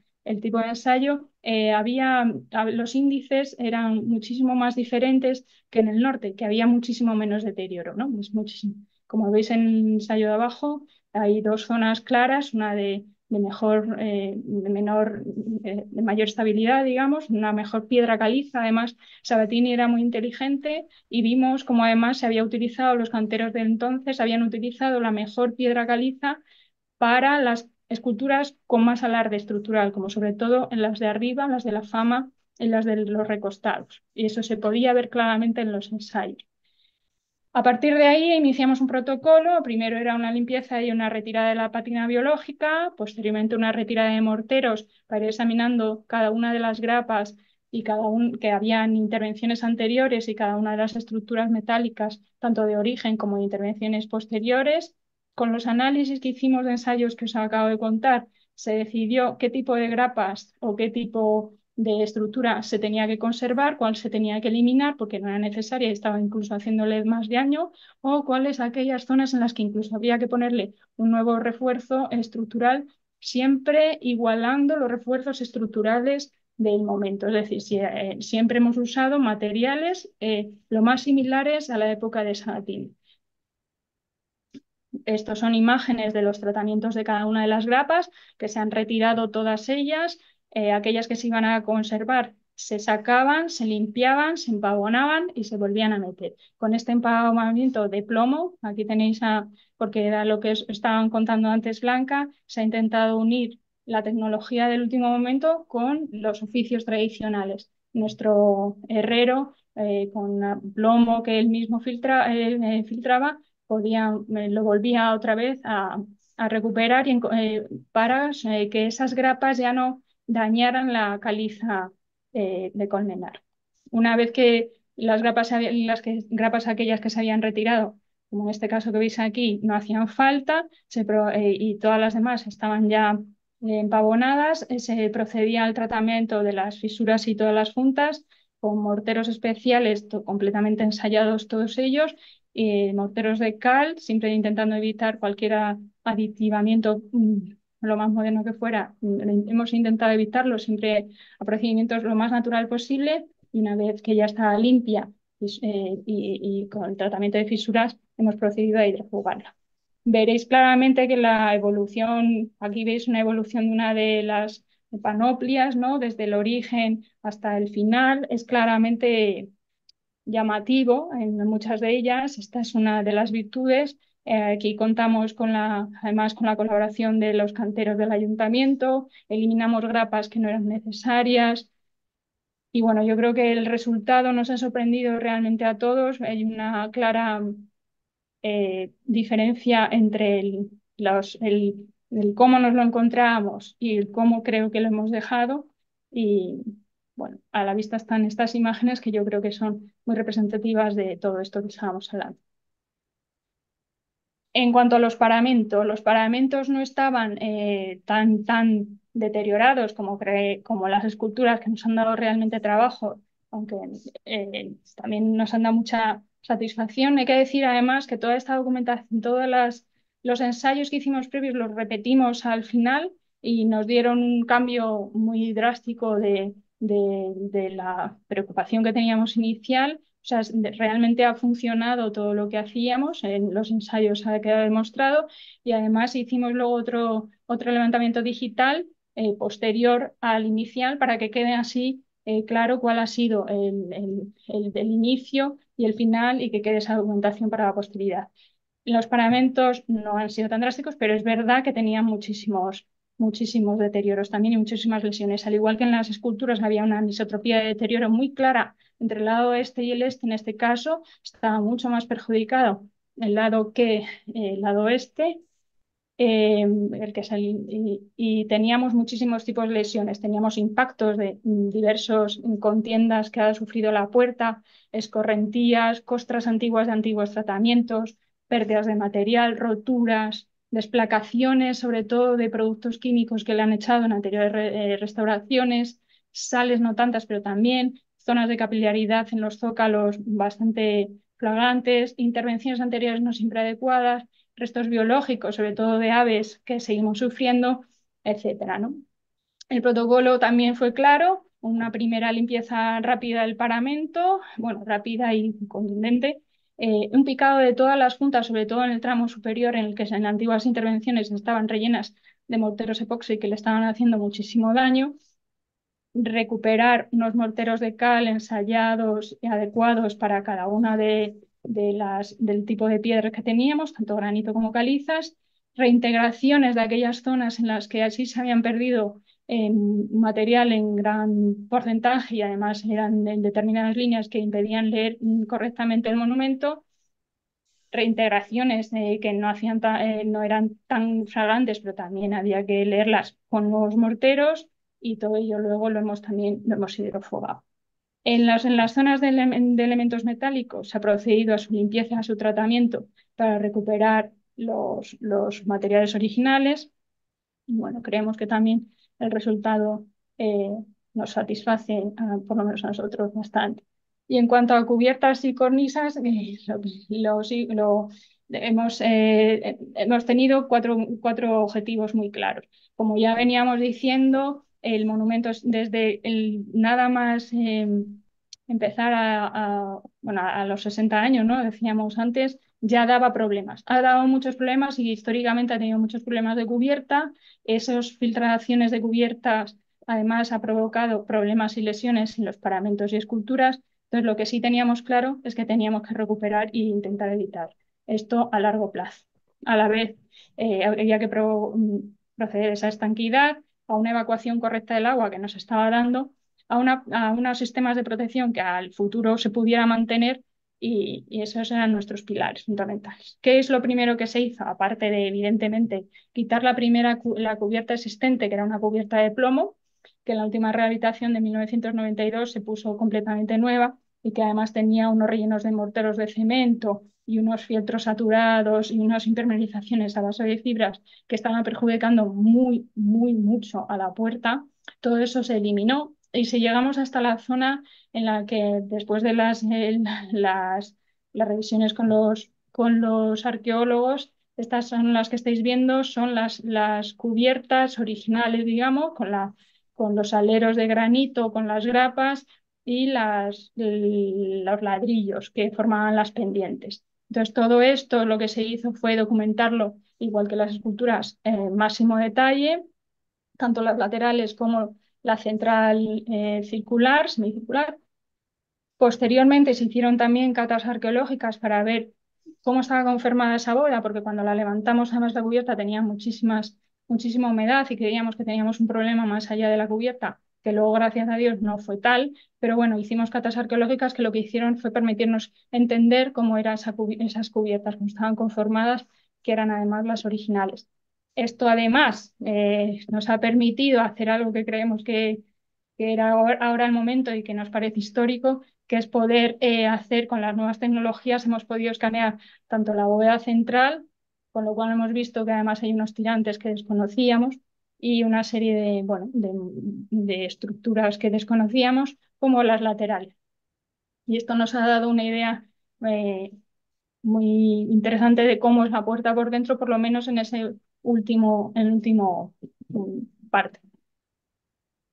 tipo de ensayo, eh, había, los índices eran muchísimo más diferentes que en el norte, que había muchísimo menos deterioro, ¿no? muchísimo. Como veis en el ensayo de abajo, hay dos zonas claras, una de de mejor, eh, menor, eh, mayor estabilidad, digamos, una mejor piedra caliza. Además, Sabatini era muy inteligente y vimos cómo además se había utilizado, los canteros de entonces habían utilizado la mejor piedra caliza para las esculturas con más alarde estructural, como sobre todo en las de arriba, las de la fama, en las de los recostados. Y eso se podía ver claramente en los ensayos. A partir de ahí iniciamos un protocolo. Primero era una limpieza y una retirada de la patina biológica, posteriormente una retirada de morteros para ir examinando cada una de las grapas y cada un, que habían intervenciones anteriores y cada una de las estructuras metálicas, tanto de origen como de intervenciones posteriores. Con los análisis que hicimos de ensayos que os acabo de contar, se decidió qué tipo de grapas o qué tipo de estructura se tenía que conservar, cuál se tenía que eliminar porque no era necesaria y estaba incluso haciéndole más daño, o cuáles aquellas zonas en las que incluso había que ponerle un nuevo refuerzo estructural, siempre igualando los refuerzos estructurales del momento. Es decir, eh, siempre hemos usado materiales eh, lo más similares a la época de Satín. Estos son imágenes de los tratamientos de cada una de las grapas, que se han retirado todas ellas, eh, aquellas que se iban a conservar se sacaban, se limpiaban, se empavonaban y se volvían a meter. Con este empavonamiento de plomo, aquí tenéis a, porque era lo que estaban contando antes Blanca, se ha intentado unir la tecnología del último momento con los oficios tradicionales. Nuestro herrero, eh, con plomo que él mismo eh, filtraba, podía, lo volvía otra vez a, a recuperar y, para que esas grapas ya no dañaran la caliza eh, de Colmenar. Una vez que las grapas, que, aquellas que se habían retirado, como en este caso que veis aquí, no hacían falta eh, y todas las demás estaban ya empavonadas, eh, se procedía al tratamiento de las fisuras y todas las juntas con morteros especiales completamente ensayados todos ellos morteros de cal, siempre intentando evitar cualquier aditivamiento mm, lo más moderno que fuera, mm, hemos intentado evitarlo siempre a procedimientos lo más natural posible y una vez que ya está limpia y, eh, con el tratamiento de fisuras hemos procedido a hidrofugarla. Veréis claramente que la evolución, aquí veis una evolución de una de las panoplias, ¿no? desde el origen hasta el final, es claramente llamativo en muchas de ellas. Esta es una de las virtudes eh, aquí contamos con la, además con la colaboración de los canteros del ayuntamiento, eliminamos grapas que no eran necesarias. Y bueno, yo creo que el resultado nos ha sorprendido realmente a todos. Hay una clara eh, diferencia entre el, los, el, cómo nos lo encontramos y el cómo creo que lo hemos dejado. Y bueno, a la vista están estas imágenes que yo creo que son muy representativas de todo esto que estábamos hablando. En cuanto a los paramentos, los paramentos no estaban eh, tan, tan deteriorados como, como las esculturas que nos han dado realmente trabajo, aunque eh, también nos han dado mucha satisfacción. Hay que decir además que toda esta documentación, todos los ensayos que hicimos previos los repetimos al final y nos dieron un cambio muy drástico de la preocupación que teníamos inicial o sea, realmente ha funcionado todo lo que hacíamos, en los ensayos ha quedado demostrado y además hicimos luego otro, otro levantamiento digital eh, posterior al inicial para que quede así eh, claro cuál ha sido el, el, inicio y el final y que quede esa documentación para la posteridad. Los paramentos no han sido tan drásticos, pero es verdad que tenían muchísimos, muchísimos deterioros también y muchísimas lesiones. Al igual que en las esculturas había una misotropía de deterioro muy clara entre el lado este y el este, en este caso, está mucho más perjudicado el lado que eh, el lado este, el que y, teníamos muchísimos tipos de lesiones, teníamos impactos de mm, diversos mm, contiendas que ha sufrido la puerta, escorrentías, costras antiguas de antiguos tratamientos, pérdidas de material, roturas, desplacaciones, sobre todo de productos químicos que le han echado en anteriores eh, restauraciones, sales no tantas, pero también zonas de capilaridad en los zócalos bastante flagrantes, intervenciones anteriores no siempre adecuadas, restos biológicos, sobre todo de aves que seguimos sufriendo, etcétera, ¿no? El protocolo también fue claro, una primera limpieza rápida del paramento, bueno, rápida y contundente, eh, un picado de todas las juntas, sobre todo en el tramo superior en el que en antiguas intervenciones estaban rellenas de morteros epoxi que le estaban haciendo muchísimo daño, recuperar unos morteros de cal ensayados y adecuados para cada una de, las, del tipo de piedra que teníamos, tanto granito como calizas, reintegraciones de aquellas zonas en las que así se habían perdido material en gran porcentaje y además eran en determinadas líneas que impedían leer correctamente el monumento, reintegraciones eh, que no, hacían eh, no eran tan fragantes, pero también había que leerlas con los morteros, y todo ello luego lo hemos también hemos hidrofogado. En las, en las zonas de, elementos metálicos se ha procedido a su limpieza, a su tratamiento para recuperar los, los materiales originales. Y bueno, creemos que también el resultado eh, nos satisface, ah, por lo menos a nosotros, bastante. Y en cuanto a cubiertas y cornisas, eh, <laughs> hemos, eh, hemos tenido cuatro, cuatro objetivos muy claros. Como ya veníamos diciendo, el monumento desde el, nada más eh, empezar a, a, bueno, a los 60 años, ¿no? Decíamos antes, ya daba problemas. Ha dado muchos problemas y históricamente ha tenido muchos problemas de cubierta. Esas filtraciones de cubiertas además ha provocado problemas y lesiones en los paramentos y esculturas. Entonces, lo que sí teníamos claro es que teníamos que recuperar e intentar evitar esto a largo plazo. A la vez, eh, habría que mm, proceder a esa estanquidad a una evacuación correcta del agua que nos estaba dando, a, a unos sistemas de protección que al futuro se pudiera mantener y, esos eran nuestros pilares fundamentales. ¿Qué es lo primero que se hizo? Aparte de, evidentemente, quitar la primera la cubierta existente, que era una cubierta de plomo, que en la última rehabilitación de 1992 se puso completamente nueva y que además tenía unos rellenos de morteros de cemento y unos fieltros saturados y unas impermeabilizaciones a base de fibras que estaban perjudicando muy, muy, mucho a la puerta, todo eso se eliminó. Y si llegamos hasta la zona en la que después de las, eh, <laughs> las, las revisiones con los, con los arqueólogos, estas son las que estáis viendo, son las, las cubiertas originales, digamos, con, la, con los aleros de granito, con las grapas, y las, los ladrillos que formaban las pendientes. Entonces, todo esto lo que se hizo fue documentarlo, igual que las esculturas, en máximo detalle, tanto las laterales como la central eh, circular, semicircular. Posteriormente se hicieron también catas arqueológicas para ver cómo estaba confirmada esa boda, porque cuando la levantamos, además la cubierta tenía muchísimas, muchísima humedad y creíamos que teníamos un problema más allá de la cubierta que luego, gracias a Dios, no fue tal, pero bueno, hicimos catas arqueológicas que lo que hicieron fue permitirnos entender cómo eran esas cubiertas, cómo estaban conformadas, que eran además las originales. Esto además eh, nos ha permitido hacer algo que creemos que, que era ahora el momento y que nos parece histórico, que es poder eh, hacer con las nuevas tecnologías, hemos podido escanear tanto la bóveda central, con lo cual hemos visto que además hay unos tirantes que desconocíamos, y una serie de, bueno, de, estructuras que desconocíamos, como las laterales. Y esto nos ha dado una idea eh, muy interesante de cómo es la puerta por dentro, por lo menos en ese último, en último mm, parte.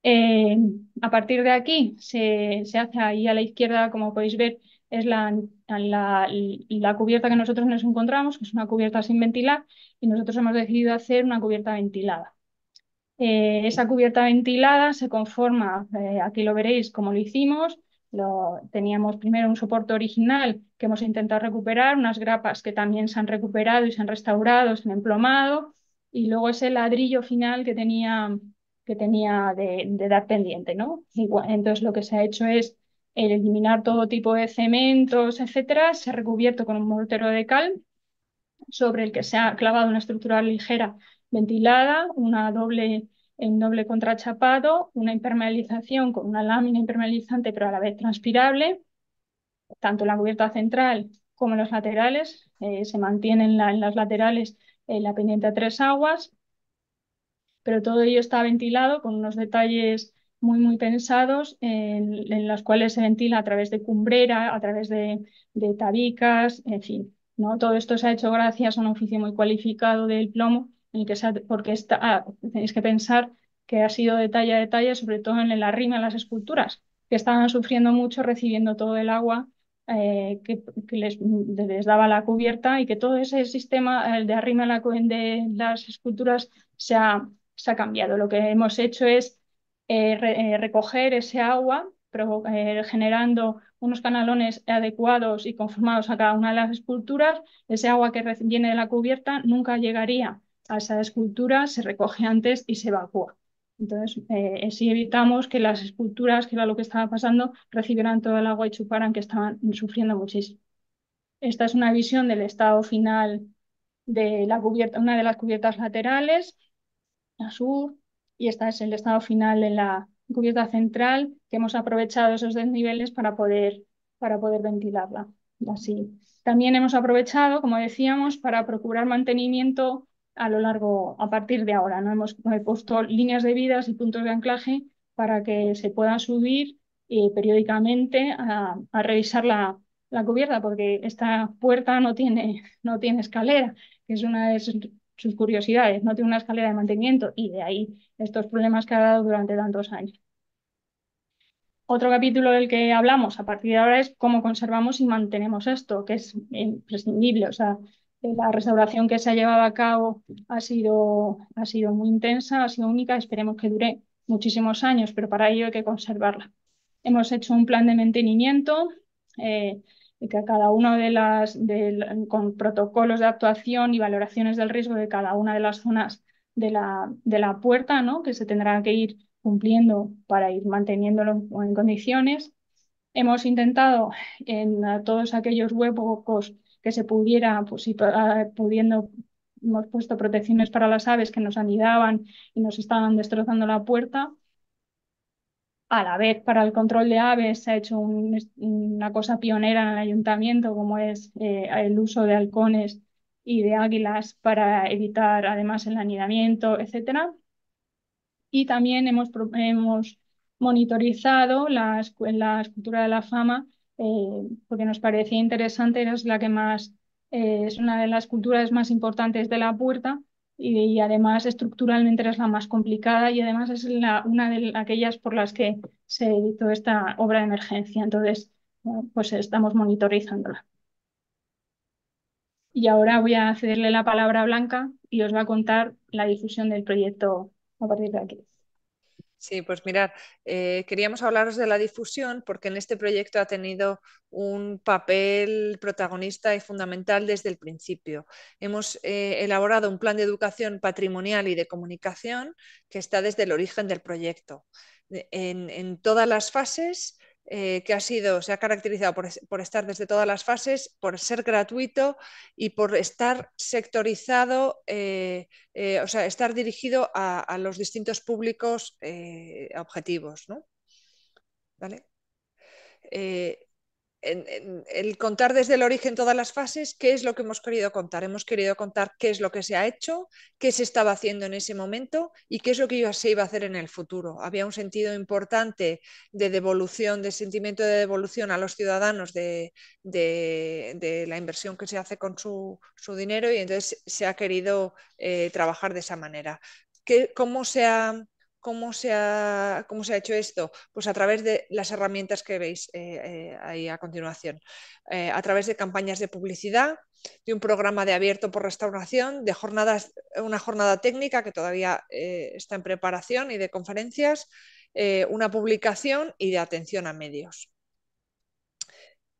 Eh, a partir de aquí se, hace ahí a la izquierda, como podéis ver, es la, la, cubierta que nosotros nos encontramos, que es una cubierta sin ventilar, y nosotros hemos decidido hacer una cubierta ventilada. Eh, esa cubierta ventilada se conforma, eh, aquí lo veréis como lo hicimos, lo, teníamos primero un soporte original que hemos intentado recuperar, unas grapas que también se han recuperado y se han restaurado, se han emplomado, y luego ese ladrillo final que tenía, que tenía de, dar pendiente. ¿no? entonces lo que se ha hecho es eliminar todo tipo de cementos, etcétera, se ha recubierto con un mortero de cal sobre el que se ha clavado una estructura ligera ventilada, una doble, contrachapado, una impermeabilización con una lámina impermeabilizante pero a la vez transpirable, tanto la cubierta central como los laterales, eh, se mantienen en las laterales eh, la pendiente a tres aguas, pero todo ello está ventilado con unos detalles muy, muy pensados, en, los cuales se ventila a través de cumbrera, a través de, de tabicas, en fin. ¿no? Todo esto se ha hecho gracias a un oficio muy cualificado del plomo porque ah, tenéis que pensar que ha sido detalle a detalle, sobre todo en la rima, de las esculturas, que estaban sufriendo mucho recibiendo todo el agua eh, que, les, daba la cubierta y que todo ese sistema de arrima la, de las esculturas se ha, cambiado. Lo que hemos hecho es eh, eh, recoger ese agua generando unos canalones adecuados y conformados a cada una de las esculturas. Ese agua que viene de la cubierta nunca llegaría a esa escultura se recoge antes y se evacúa. Entonces, eh, si evitamos que las esculturas, que era lo que estaba pasando, recibieran todo el agua y chuparan, que estaban sufriendo muchísimo. Esta es una visión del estado final de la cubierta, una de las cubiertas laterales, la sur, y esta es el estado final de la cubierta central, que hemos aprovechado esos desniveles para poder, para poder ventilarla. Así. También hemos aprovechado, como decíamos, para procurar mantenimiento a lo largo, a partir de ahora. ¿no? Hemos puesto líneas de vidas y puntos de anclaje para que se pueda subir eh, periódicamente a, revisar la, cubierta, porque esta puerta no tiene, no tiene escalera, que es una de sus curiosidades, no tiene una escalera de mantenimiento y de ahí estos problemas que ha dado durante tantos años. Otro capítulo del que hablamos a partir de ahora es cómo conservamos y mantenemos esto, que es imprescindible. O sea, la restauración que se ha llevado a cabo ha sido, ha sido muy intensa, ha sido única, esperemos que dure muchísimos años, pero para ello hay que conservarla. Hemos hecho un plan de mantenimiento eh, que cada una de las, con protocolos de actuación y valoraciones del riesgo de cada una de las zonas de la, de la puerta, ¿no? que se tendrá que ir cumpliendo para ir manteniéndolo en condiciones. Hemos intentado en todos aquellos huecos que se pudiera, pues, ah, pudiendo, hemos puesto protecciones para las aves que nos anidaban y nos estaban destrozando la puerta. A la vez, para el control de aves se ha hecho una cosa pionera en el ayuntamiento, como es eh, el uso de halcones y de águilas para evitar además el anidamiento, etc. Y también hemos, monitorizado en la escultura de la fama eh, porque nos parecía interesante, es la que más, eh, es una de las culturas más importantes de la puerta y, además estructuralmente es la más complicada y además es una de aquellas por las que se editó esta obra de emergencia. Entonces, pues estamos monitorizándola. Y ahora voy a cederle la palabra a Blanca y os va a contar la difusión del proyecto a partir de aquí. Sí, pues mirar, eh, queríamos hablaros de la difusión porque en este proyecto ha tenido un papel protagonista y fundamental desde el principio. Hemos eh, elaborado un plan de educación patrimonial y de comunicación que está desde el origen del proyecto. en todas las fases eh, que ha sido, se ha caracterizado por, estar desde todas las fases, por ser gratuito y por estar sectorizado, eh, eh, o sea, estar dirigido a, los distintos públicos objetivos. ¿no? ¿Vale? el contar desde el origen todas las fases, ¿qué es lo que hemos querido contar? Hemos querido contar qué es lo que se ha hecho, qué se estaba haciendo en ese momento y qué es lo que se iba a hacer en el futuro. Había un sentido importante de devolución, de sentimiento de devolución a los ciudadanos de, la inversión que se hace con su, dinero y entonces se ha querido eh, trabajar de esa manera. ¿Cómo se ha ¿Cómo se, ha, hecho esto? Pues a través de las herramientas que veis eh, eh, ahí a continuación. Eh, a través de campañas de publicidad, de un programa de abierto por restauración, de jornadas, una jornada técnica que todavía está en preparación y de conferencias, una publicación y de atención a medios.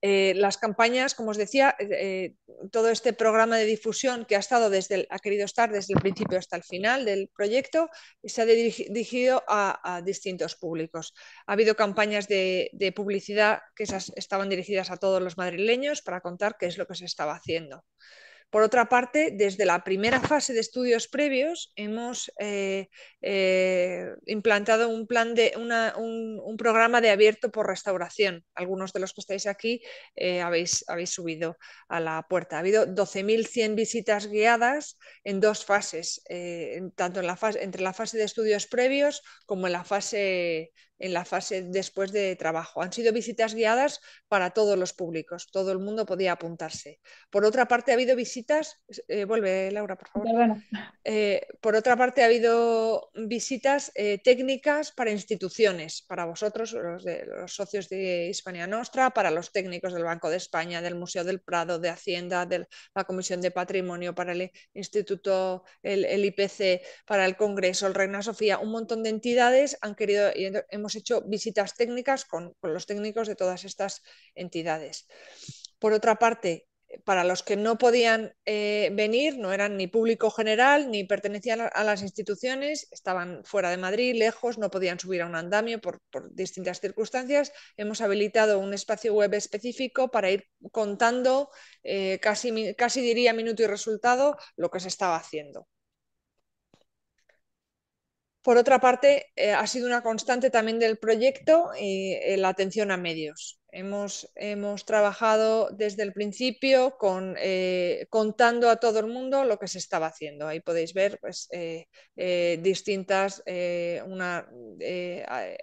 Eh, las campañas, como os decía, eh, eh, todo este programa de difusión que ha, estado desde ha querido estar desde el principio hasta el final del proyecto se ha dirigido a, distintos públicos. Ha habido campañas de, publicidad que estaban dirigidas a todos los madrileños para contar qué es lo que se estaba haciendo. Por otra parte, desde la primera fase de estudios previos hemos eh, eh, implantado un, plan de, un, programa de abierto por restauración. Algunos de los que estáis aquí eh, habéis, habéis subido a la puerta. Ha habido 12.100 visitas guiadas en dos fases, tanto en la fase, entre la fase de estudios previos como en la fase en la fase después de trabajo. Han sido visitas guiadas para todos los públicos, todo el mundo podía apuntarse. Por otra parte, ha habido visitas, eh, vuelve Laura, por favor. Eh, por otra parte, ha habido visitas eh, técnicas para instituciones, para vosotros, los, de, los socios de Hispania Nostra, para los técnicos del Banco de España, del Museo del Prado, de Hacienda, de la Comisión de Patrimonio, para el Instituto, el, el IPC, para el Congreso, el Reina Sofía, un montón de entidades han querido, hemos hecho visitas técnicas con, los técnicos de todas estas entidades. Por otra parte, para los que no podían eh, venir, no eran ni público general ni pertenecían a las instituciones, estaban fuera de Madrid, lejos, no podían subir a un andamio por, distintas circunstancias. Hemos habilitado un espacio web específico para ir contando, eh, casi diría minuto y resultado, lo que se estaba haciendo. Por otra parte, eh, ha sido una constante también del proyecto eh, la atención a medios. Hemos, trabajado desde el principio eh, contando a todo el mundo lo que se estaba haciendo. Ahí podéis ver pues, distintas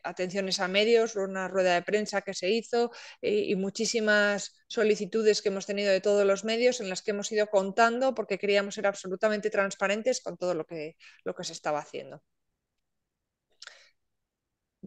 atenciones a medios, una rueda de prensa que se hizo y muchísimas solicitudes que hemos tenido de todos los medios en las que hemos ido contando porque queríamos ser absolutamente transparentes con todo lo que se estaba haciendo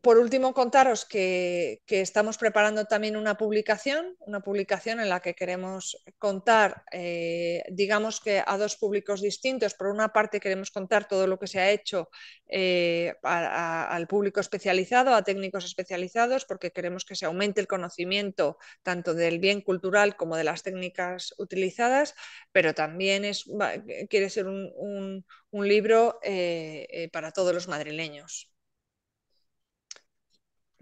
por último, contaros que, estamos preparando también una publicación, una publicación en la que queremos contar, eh, digamos que a dos públicos distintos. Por una parte, queremos contar todo lo que se ha hecho eh, al público especializado, a técnicos especializados, porque queremos que se aumente el conocimiento tanto del bien cultural como de las técnicas utilizadas, pero también es, quiere ser un, libro eh, para todos los madrileños.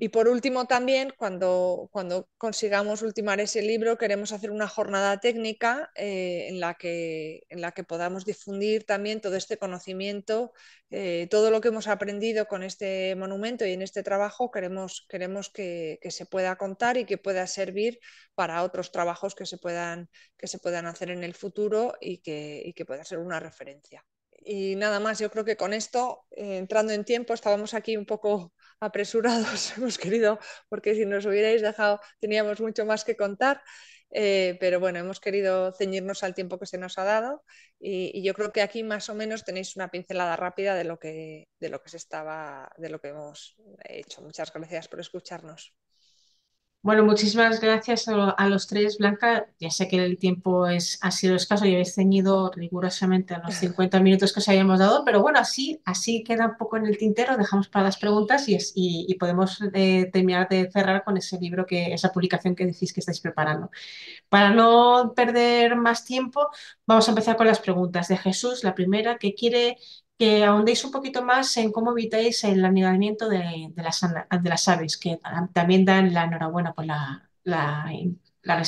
Y por último, también, cuando, cuando consigamos ultimar ese libro, queremos hacer una jornada técnica eh, en, la que, en la que podamos difundir también todo este conocimiento, eh, todo lo que hemos aprendido con este monumento y en este trabajo, queremos, queremos que, se pueda contar y que pueda servir para otros trabajos que se puedan, que se puedan hacer en el futuro y que, pueda ser una referencia y nada más, yo creo que con esto, eh, entrando en tiempo, estábamos aquí un poco apresurados <laughs> hemos querido, porque si nos hubierais dejado teníamos mucho más que contar, eh, pero bueno, hemos querido ceñirnos al tiempo que se nos ha dado y, y, yo creo que aquí más o menos tenéis una pincelada rápida de lo que, de lo que se estaba, de lo que hemos hecho. Muchas gracias por escucharnos. Bueno, muchísimas gracias a, los tres, Blanca. Ya sé que el tiempo es, ha sido escaso y habéis ceñido rigurosamente a los 50 minutos que os habíamos dado, pero bueno, así, así queda un poco en el tintero, dejamos para las preguntas y, y, y podemos eh, terminar de cerrar con ese libro, que esa publicación que decís que estáis preparando. Para no perder más tiempo, vamos a empezar con las preguntas de Jesús. La primera, ¿qué quiere que ahondéis un poquito más en cómo evitáis el anidamiento de, las, de las, aves, que también dan la enhorabuena por la,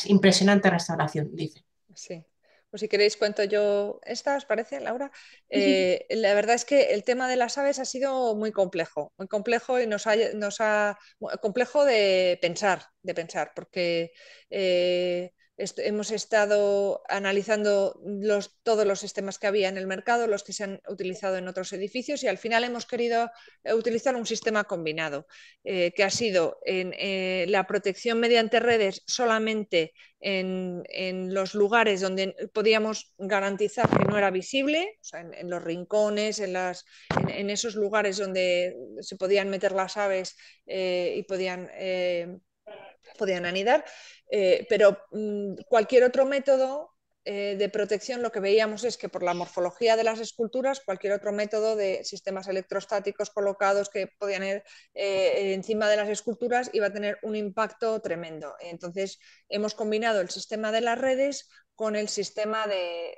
impresionante restauración, dice. Sí. Pues si queréis cuento yo esta, ¿os parece, Laura? Eh, la verdad es que el tema de las aves ha sido muy complejo, muy complejo y nos ha, complejo de pensar, de pensar, porque eh, hemos estado analizando todos los sistemas que había en el mercado, los que se han utilizado en otros edificios y al final hemos querido eh, utilizar un sistema combinado, eh, que ha sido eh, la protección mediante redes solamente en, los lugares donde podíamos garantizar que no era visible, en, los rincones, en, esos lugares donde se podían meter las aves y podían podían anidar, eh, pero mm, cualquier otro método eh, de protección lo que veíamos es que por la morfología de las esculturas, cualquier otro método de sistemas electrostáticos colocados que podían ir eh, encima de las esculturas iba a tener un impacto tremendo. Entonces hemos combinado el sistema de las redes con el sistema de,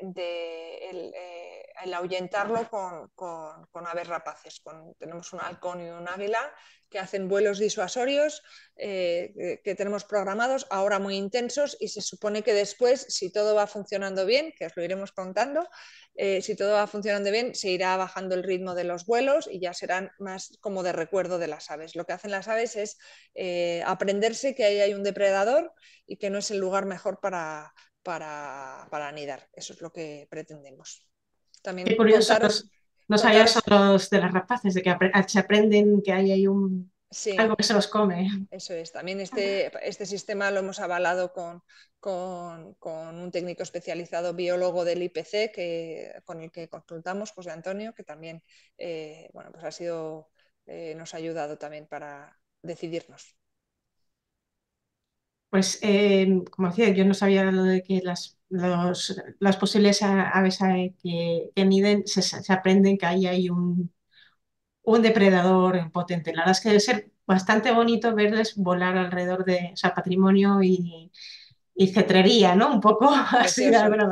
el, ahuyentarlo con, aves rapaces. tenemos un halcón y un águila que hacen vuelos disuasorios eh, que tenemos programados, ahora muy intensos, y se supone que después, si todo va funcionando bien, que os lo iremos contando, eh, si todo va funcionando bien, se irá bajando el ritmo de los vuelos y ya serán más como de recuerdo de las aves. Lo que hacen las aves es eh, aprenderse que ahí hay un depredador y que no es el lugar mejor para, para, anidar. Eso es lo que pretendemos. También no sabía solo de las rapaces, de que se aprenden que hay un, algo que se los come. Eso es. También este, este sistema lo hemos avalado con, con, un técnico especializado biólogo del IPC que, con el que consultamos, José Antonio, que también eh, bueno, pues ha sido, eh, nos ha ayudado también para decidirnos. Pues, eh, como decía, yo no sabía lo de que las, posibles aves que, que miden se, aprenden que ahí hay un, un depredador potente. La verdad es que debe ser bastante bonito verles volar alrededor de, ese patrimonio y y cetrería, ¿no? Un poco <laughs> pues así,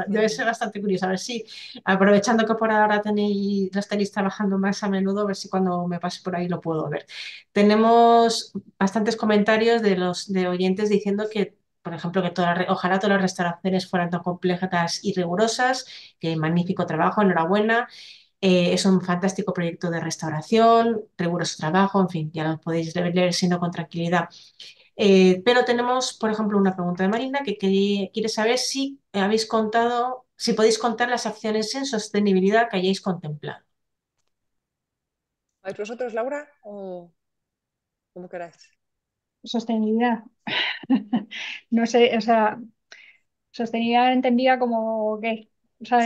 Debe ser bastante curioso. A ver si, aprovechando que por ahora tenéis, lo estaréis trabajando más a menudo, a ver si cuando me pase por ahí lo puedo ver. Tenemos bastantes comentarios de los de oyentes diciendo que por ejemplo, que ojalá todas las restauraciones fueran tan complejas y rigurosas, que magnífico trabajo, enhorabuena. Eh, es un fantástico proyecto de restauración, riguroso trabajo, en fin, ya lo podéis leer, siendo con tranquilidad. Eh, pero tenemos, por ejemplo, una pregunta de Marina que quiere saber si habéis contado, si podéis contar las acciones en sostenibilidad que hayáis contemplado. vosotros, Laura? ¿O queráis? Sostenibilidad. <laughs> no sé, o sea, sostenibilidad entendida como que o sea,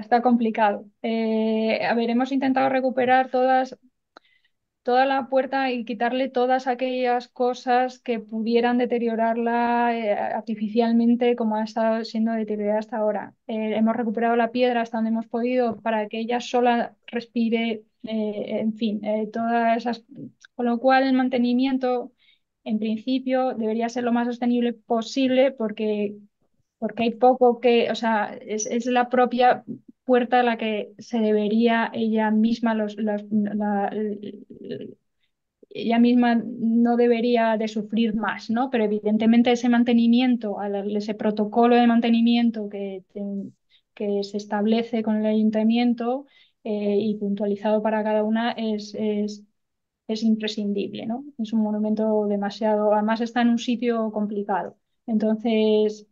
está complicado. Eh, a ver, hemos intentado recuperar todas, toda la puerta y quitarle todas aquellas cosas que pudieran deteriorarla eh, artificialmente como ha estado siendo deteriorada hasta ahora. Eh, hemos recuperado la piedra hasta donde hemos podido para que ella sola respire, eh, en fin, todas esas... Con lo cual el mantenimiento, en principio, debería ser lo más sostenible posible porque porque hay poco que, o sea, es la propia puerta a la que se debería ella misma, los, ella misma no debería de sufrir más, ¿no? Pero evidentemente ese mantenimiento, ese protocolo de mantenimiento que, que se establece con el ayuntamiento eh, y puntualizado para cada una es, es, es imprescindible, ¿no? Es un monumento demasiado, además está en un sitio complicado. Entonces,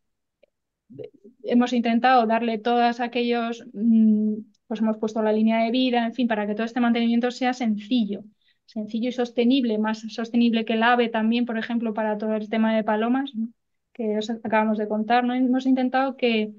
hemos intentado darle todas aquellos, mm, pues hemos puesto la línea de vida, en fin, para que todo este mantenimiento sea sencillo, sencillo y sostenible, más sostenible que el ave también, por ejemplo, para todo el tema de palomas que os acabamos de contar. Hemos intentado que,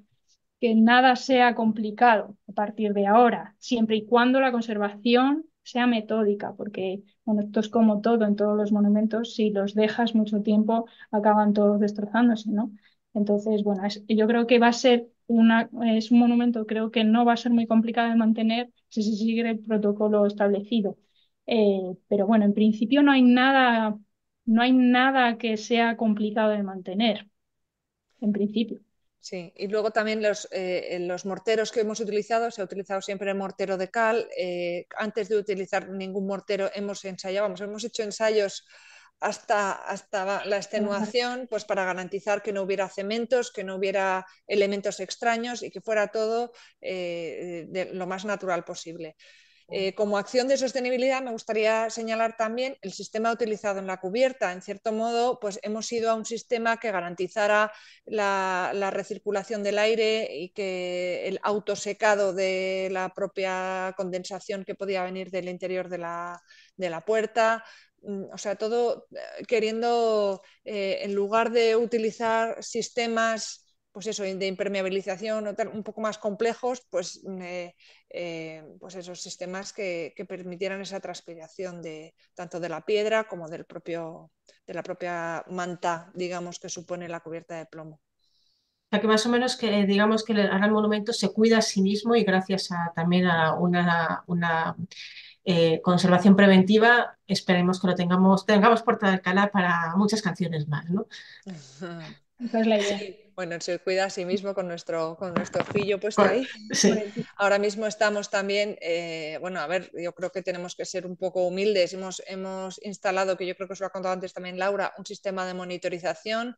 que nada sea complicado a partir de ahora, siempre y cuando la conservación sea metódica, porque bueno, esto es como todo en todos los monumentos, si los dejas mucho tiempo acaban todos destrozándose, ¿no? Entonces, bueno, yo creo que va a ser una, es un monumento, creo que no va a ser muy complicado de mantener si se sigue el protocolo establecido. Eh, pero bueno, en principio no hay nada, no hay nada que sea complicado de mantener, en principio. Sí, y luego también los, eh, los, morteros que hemos utilizado, se ha utilizado siempre el mortero de cal. Eh, antes de utilizar ningún mortero hemos ensayado, hemos hecho ensayos hasta, hasta la extenuación, pues para garantizar que no hubiera cementos, que no hubiera elementos extraños y que fuera todo eh, de lo más natural posible. Eh, como acción de sostenibilidad me gustaría señalar también el sistema utilizado en la cubierta. En cierto modo, pues hemos ido a un sistema que garantizara la, recirculación del aire y que el autosecado de la propia condensación que podía venir del interior de la, de la puerta, Mm, o sea, todo eh, queriendo, eh, en lugar de utilizar sistemas, pues eso, de impermeabilización un poco más complejos, pues, mm, eh, pues esos sistemas que, permitieran esa transpiración de, tanto de la piedra como del propio, de la propia manta, digamos, que supone la cubierta de plomo. O sea que más o menos que digamos que el gran monumento se cuida a sí mismo y gracias también a una eh, conservación preventiva, esperemos que lo tengamos, tengamos Puerta de Alcalá para muchas canciones más, ¿no? la idea. Bueno, se cuida a sí mm. mismo con nuestro, con nuestro fillo puesto ahí. <laughs> Ahora mismo estamos también, eh, bueno, a ver, yo creo que tenemos que ser un poco humildes. Hemos, hemos instalado, que yo creo que os lo ha contado antes también Laura, un sistema de monitorización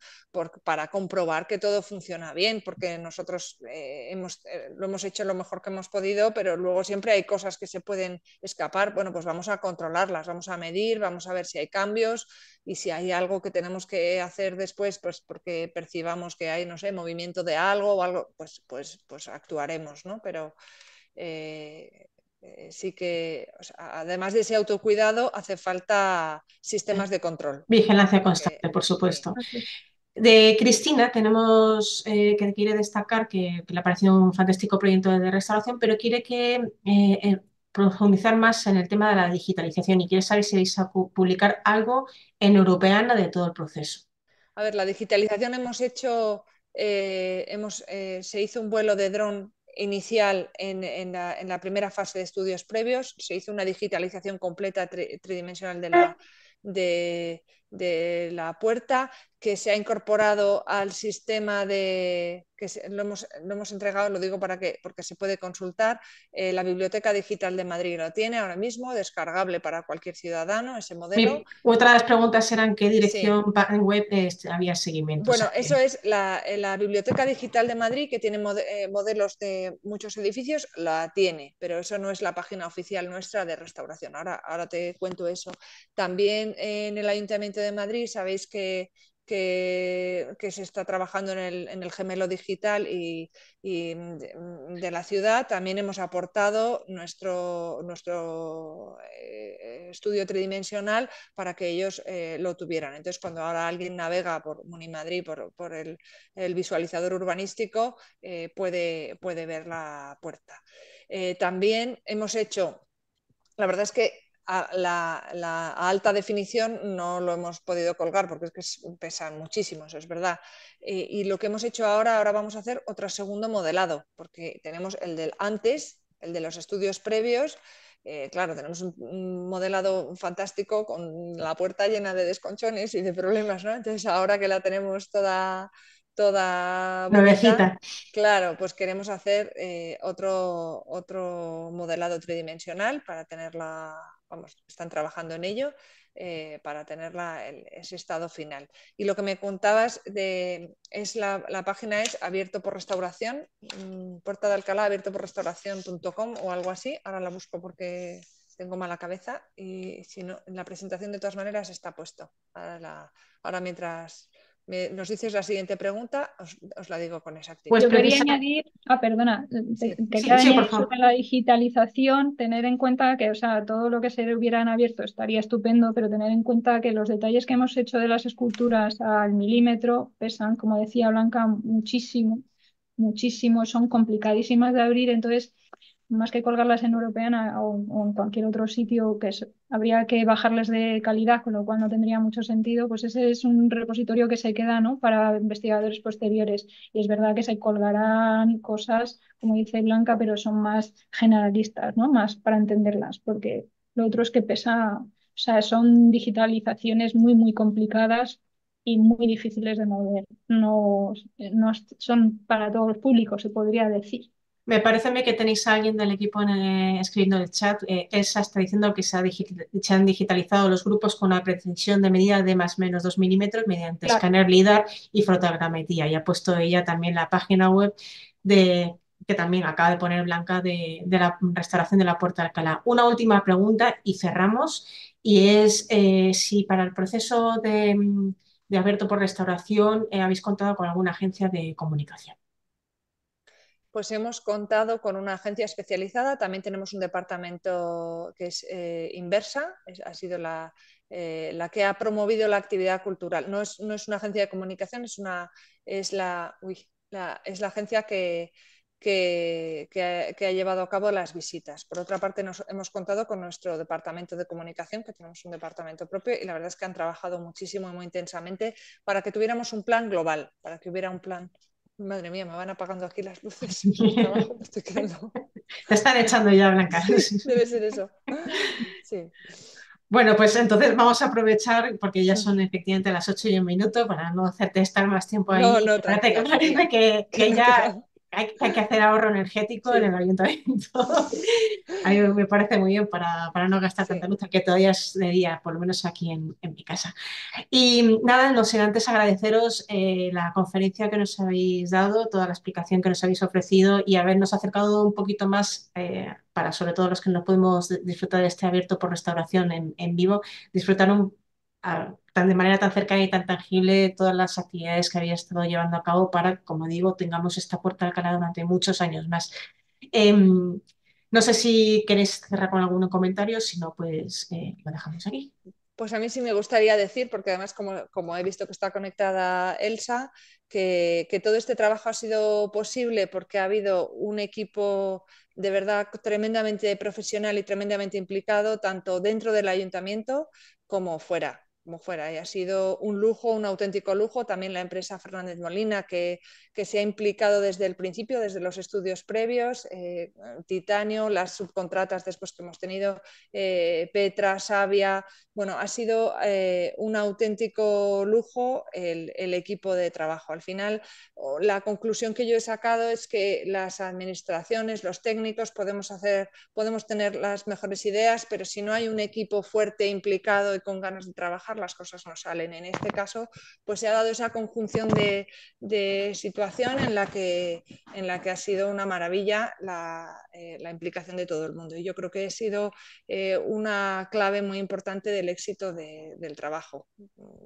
para comprobar que todo funciona bien, porque nosotros eh, hemos, eh, lo hemos hecho lo mejor que hemos podido, pero luego siempre hay cosas que se pueden escapar. Bueno, pues vamos a controlarlas, vamos a medir, vamos a ver si hay cambios y si hay algo que tenemos que hacer después, pues porque percibamos que hay no sé, movimiento de algo o algo, pues, pues, pues actuaremos, ¿no? Pero eh, eh, sí que, además de ese autocuidado, hace falta sistemas de control. Vigilancia constante, por supuesto. Ah, de Cristina tenemos eh, que quiere destacar que, le ha parecido un fantástico proyecto de restauración, pero quiere que profundizar más en el tema de la digitalización y quiere saber si vais a publicar algo en Europeana de todo el proceso. A ver, la digitalización hemos hecho eh, hemos, eh, se hizo un vuelo de dron inicial en, en, la, primera fase de estudios previos, se hizo una digitalización completa tridimensional de la, de, de la puerta que se ha incorporado al sistema de que lo, hemos, entregado, lo digo para que, porque se puede consultar, eh, la Biblioteca Digital de Madrid lo tiene ahora mismo, descargable para cualquier ciudadano, ese modelo. Otras otra de las preguntas eran qué dirección web este, había seguimiento. Bueno, eso es eh, la, Biblioteca Digital de Madrid, que tiene eh, modelos de muchos edificios, la tiene, pero eso no es la página oficial nuestra de restauración. Ahora, ahora te cuento eso. También en el Ayuntamiento de de Madrid, sabéis que, que, se está trabajando en el, en el gemelo digital y, mm, de, la ciudad. También hemos aportado nuestro, nuestro eh, estudio tridimensional para que ellos eh, lo tuvieran. Entonces, cuando ahora alguien navega por Madrid por, por el, visualizador urbanístico, eh, puede, puede ver la puerta. también hemos hecho la verdad es que la, alta definición no lo hemos podido colgar porque es que pesan muchísimo, es verdad. y lo que hemos hecho ahora, ahora vamos a hacer otro segundo modelado, porque tenemos el del antes, el de los estudios previos. Eh, claro, tenemos un modelado fantástico con la puerta llena de desconchones y de problemas, ¿no? Entonces, ahora que la tenemos toda, toda claro, pues queremos hacer eh, otro, otro modelado tridimensional para tenerla están trabajando en ello eh, para tener ese estado final. Y lo que me contabas de, es la, página es abierto por restauración, mm, Puerta de Alcalá, abierto por restauración.com o algo así. Ahora la busco porque tengo mala cabeza y si no, en la presentación de todas maneras está puesto. ahora mientras nos dices la siguiente pregunta, os, la digo con exactitud. Pues Yo quería añadir, ah, perdona, que quería sí, la digitalización, tener en cuenta que, o sea, todo lo que se hubieran abierto estaría estupendo, pero tener en cuenta que los detalles que hemos hecho de las esculturas al milímetro pesan, como decía Blanca, muchísimo, muchísimo, son complicadísimas de abrir, entonces más que colgarlas en Europeana o, en cualquier otro sitio que habría que bajarles de calidad, con lo cual no tendría mucho sentido, pues ese es un repositorio que se queda ¿no? para investigadores posteriores. Y es verdad que se colgarán cosas, como dice Blanca, pero son más generalistas, ¿no? más para entenderlas, porque lo otro es que pesa, o sea, son digitalizaciones muy, muy complicadas y muy difíciles de mover. No, no son para todo el público se podría decir. Me parece que tenéis a alguien del equipo eh, escribiendo en el chat. Eh, Elsa está diciendo que se, han digitalizado los grupos con una precisión de medida de más o menos 2 milímetros mediante escáner LIDAR y fotogrametría. Y ha puesto ella también la página web de que también acaba de poner Blanca de, la restauración de la Puerta de Alcalá. Una última pregunta y cerramos. Y es eh, si para el proceso de, mm, abierto por restauración habéis contado con alguna agencia de comunicación pues hemos contado con una agencia especializada, también tenemos un departamento que es eh, inversa, ha sido eh, la, que ha promovido la actividad cultural. No es, una agencia de comunicación, es, una, es, la, es la agencia que, ha, llevado a cabo las visitas. Por otra parte, nos, hemos contado con nuestro departamento de comunicación, que tenemos un departamento propio, y la verdad es que han trabajado muchísimo y muy intensamente para que tuviéramos un plan global, para que hubiera un plan madre mía, me van apagando aquí las luces. <laughs> Te están echando ya, Blanca. debe ser eso. Bueno, pues entonces vamos a aprovechar, porque ya mm. son efectivamente las 8 y un minuto, para no hacerte estar más tiempo ahí. No, no, que, <laughs> ya, hay, que hacer ahorro energético en el ayuntamiento. <laughs> A me parece muy bien para, para no gastar tanta luz, que todavía es de día, por lo menos aquí en, mi casa. Y nada, no sé, antes agradeceros eh, la conferencia que nos habéis dado, toda la explicación que nos habéis ofrecido y habernos acercado un poquito más. Eh, para sobre todo los que no podemos disfrutar de este abierto por restauración en, vivo, disfrutar un, tan de manera tan cercana y tan tangible todas las actividades que había estado llevando a cabo para, como digo, tengamos esta puerta al canal durante muchos años más. Em, no sé si queréis cerrar con algún comentario, si no, pues eh, lo dejamos aquí. Pues a mí sí me gustaría decir, porque además como, he visto que está conectada Elsa, que, todo este trabajo ha sido posible porque ha habido un equipo de verdad tremendamente profesional y tremendamente implicado, tanto dentro del ayuntamiento como fuera como fuera. Y ¿eh? ha sido un lujo, un auténtico lujo. También la empresa Fernández Molina, que, que se ha implicado desde el principio, desde los estudios previos, eh, Titanio, las subcontratas después que hemos tenido, eh, Petra, Sabia. Bueno, ha sido un auténtico lujo el, el, equipo de trabajo. Al final, la conclusión que yo he sacado es que las administraciones, los técnicos, podemos, hacer, podemos tener las mejores ideas, pero si no hay un equipo fuerte, implicado y con ganas de trabajar, las cosas no salen. En este caso, pues se ha dado esa conjunción de, situación en la, que, en la que ha sido una maravilla la, eh, implicación de todo el mundo. Y yo creo que ha sido eh, una clave muy importante del éxito del trabajo.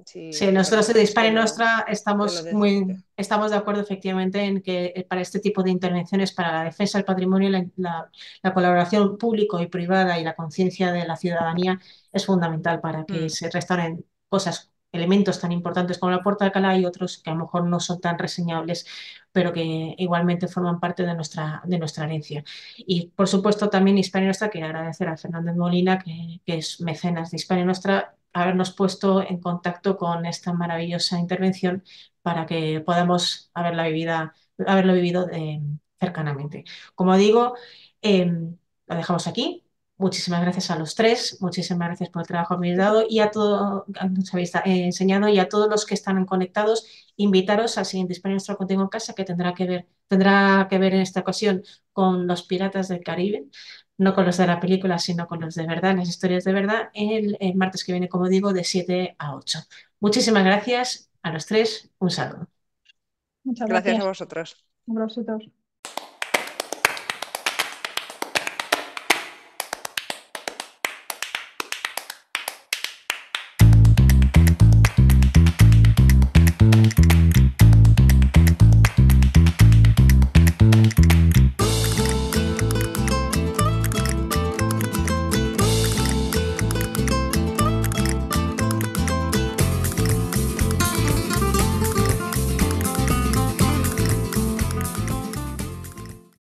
Si sí, nosotros en Dispare Nostra estamos, muy, estamos de acuerdo efectivamente en que eh, para este tipo de intervenciones, para la defensa del patrimonio, la, la colaboración público y privada y la conciencia de la ciudadanía es fundamental para que mm. se restauren cosas, elementos tan importantes como la Puerta de Alcalá y otros que a lo mejor no son tan reseñables, pero que igualmente forman parte de nuestra, de nuestra herencia. Y por supuesto también Hispania Nuestra, quiero agradecer a Fernández Molina, que, es mecenas de Hispania Nuestra, habernos puesto en contacto con esta maravillosa intervención para que podamos haberla haberlo vivido eh, cercanamente. Como digo, eh, lo dejamos aquí. Muchísimas gracias a los tres, muchísimas gracias por el trabajo que habéis dado y a todo nos habéis eh, enseñado y a todos los que están conectados, invitaros al siguiente de nuestro contenido en casa que tendrá que ver, tendrá que ver en esta ocasión con los piratas del Caribe, no con los de la película, sino con los de verdad, las historias de verdad, el, martes que viene, como digo, de 7 a 8. Muchísimas gracias a los tres, un saludo. Muchas gracias, a vosotros. A vosotros.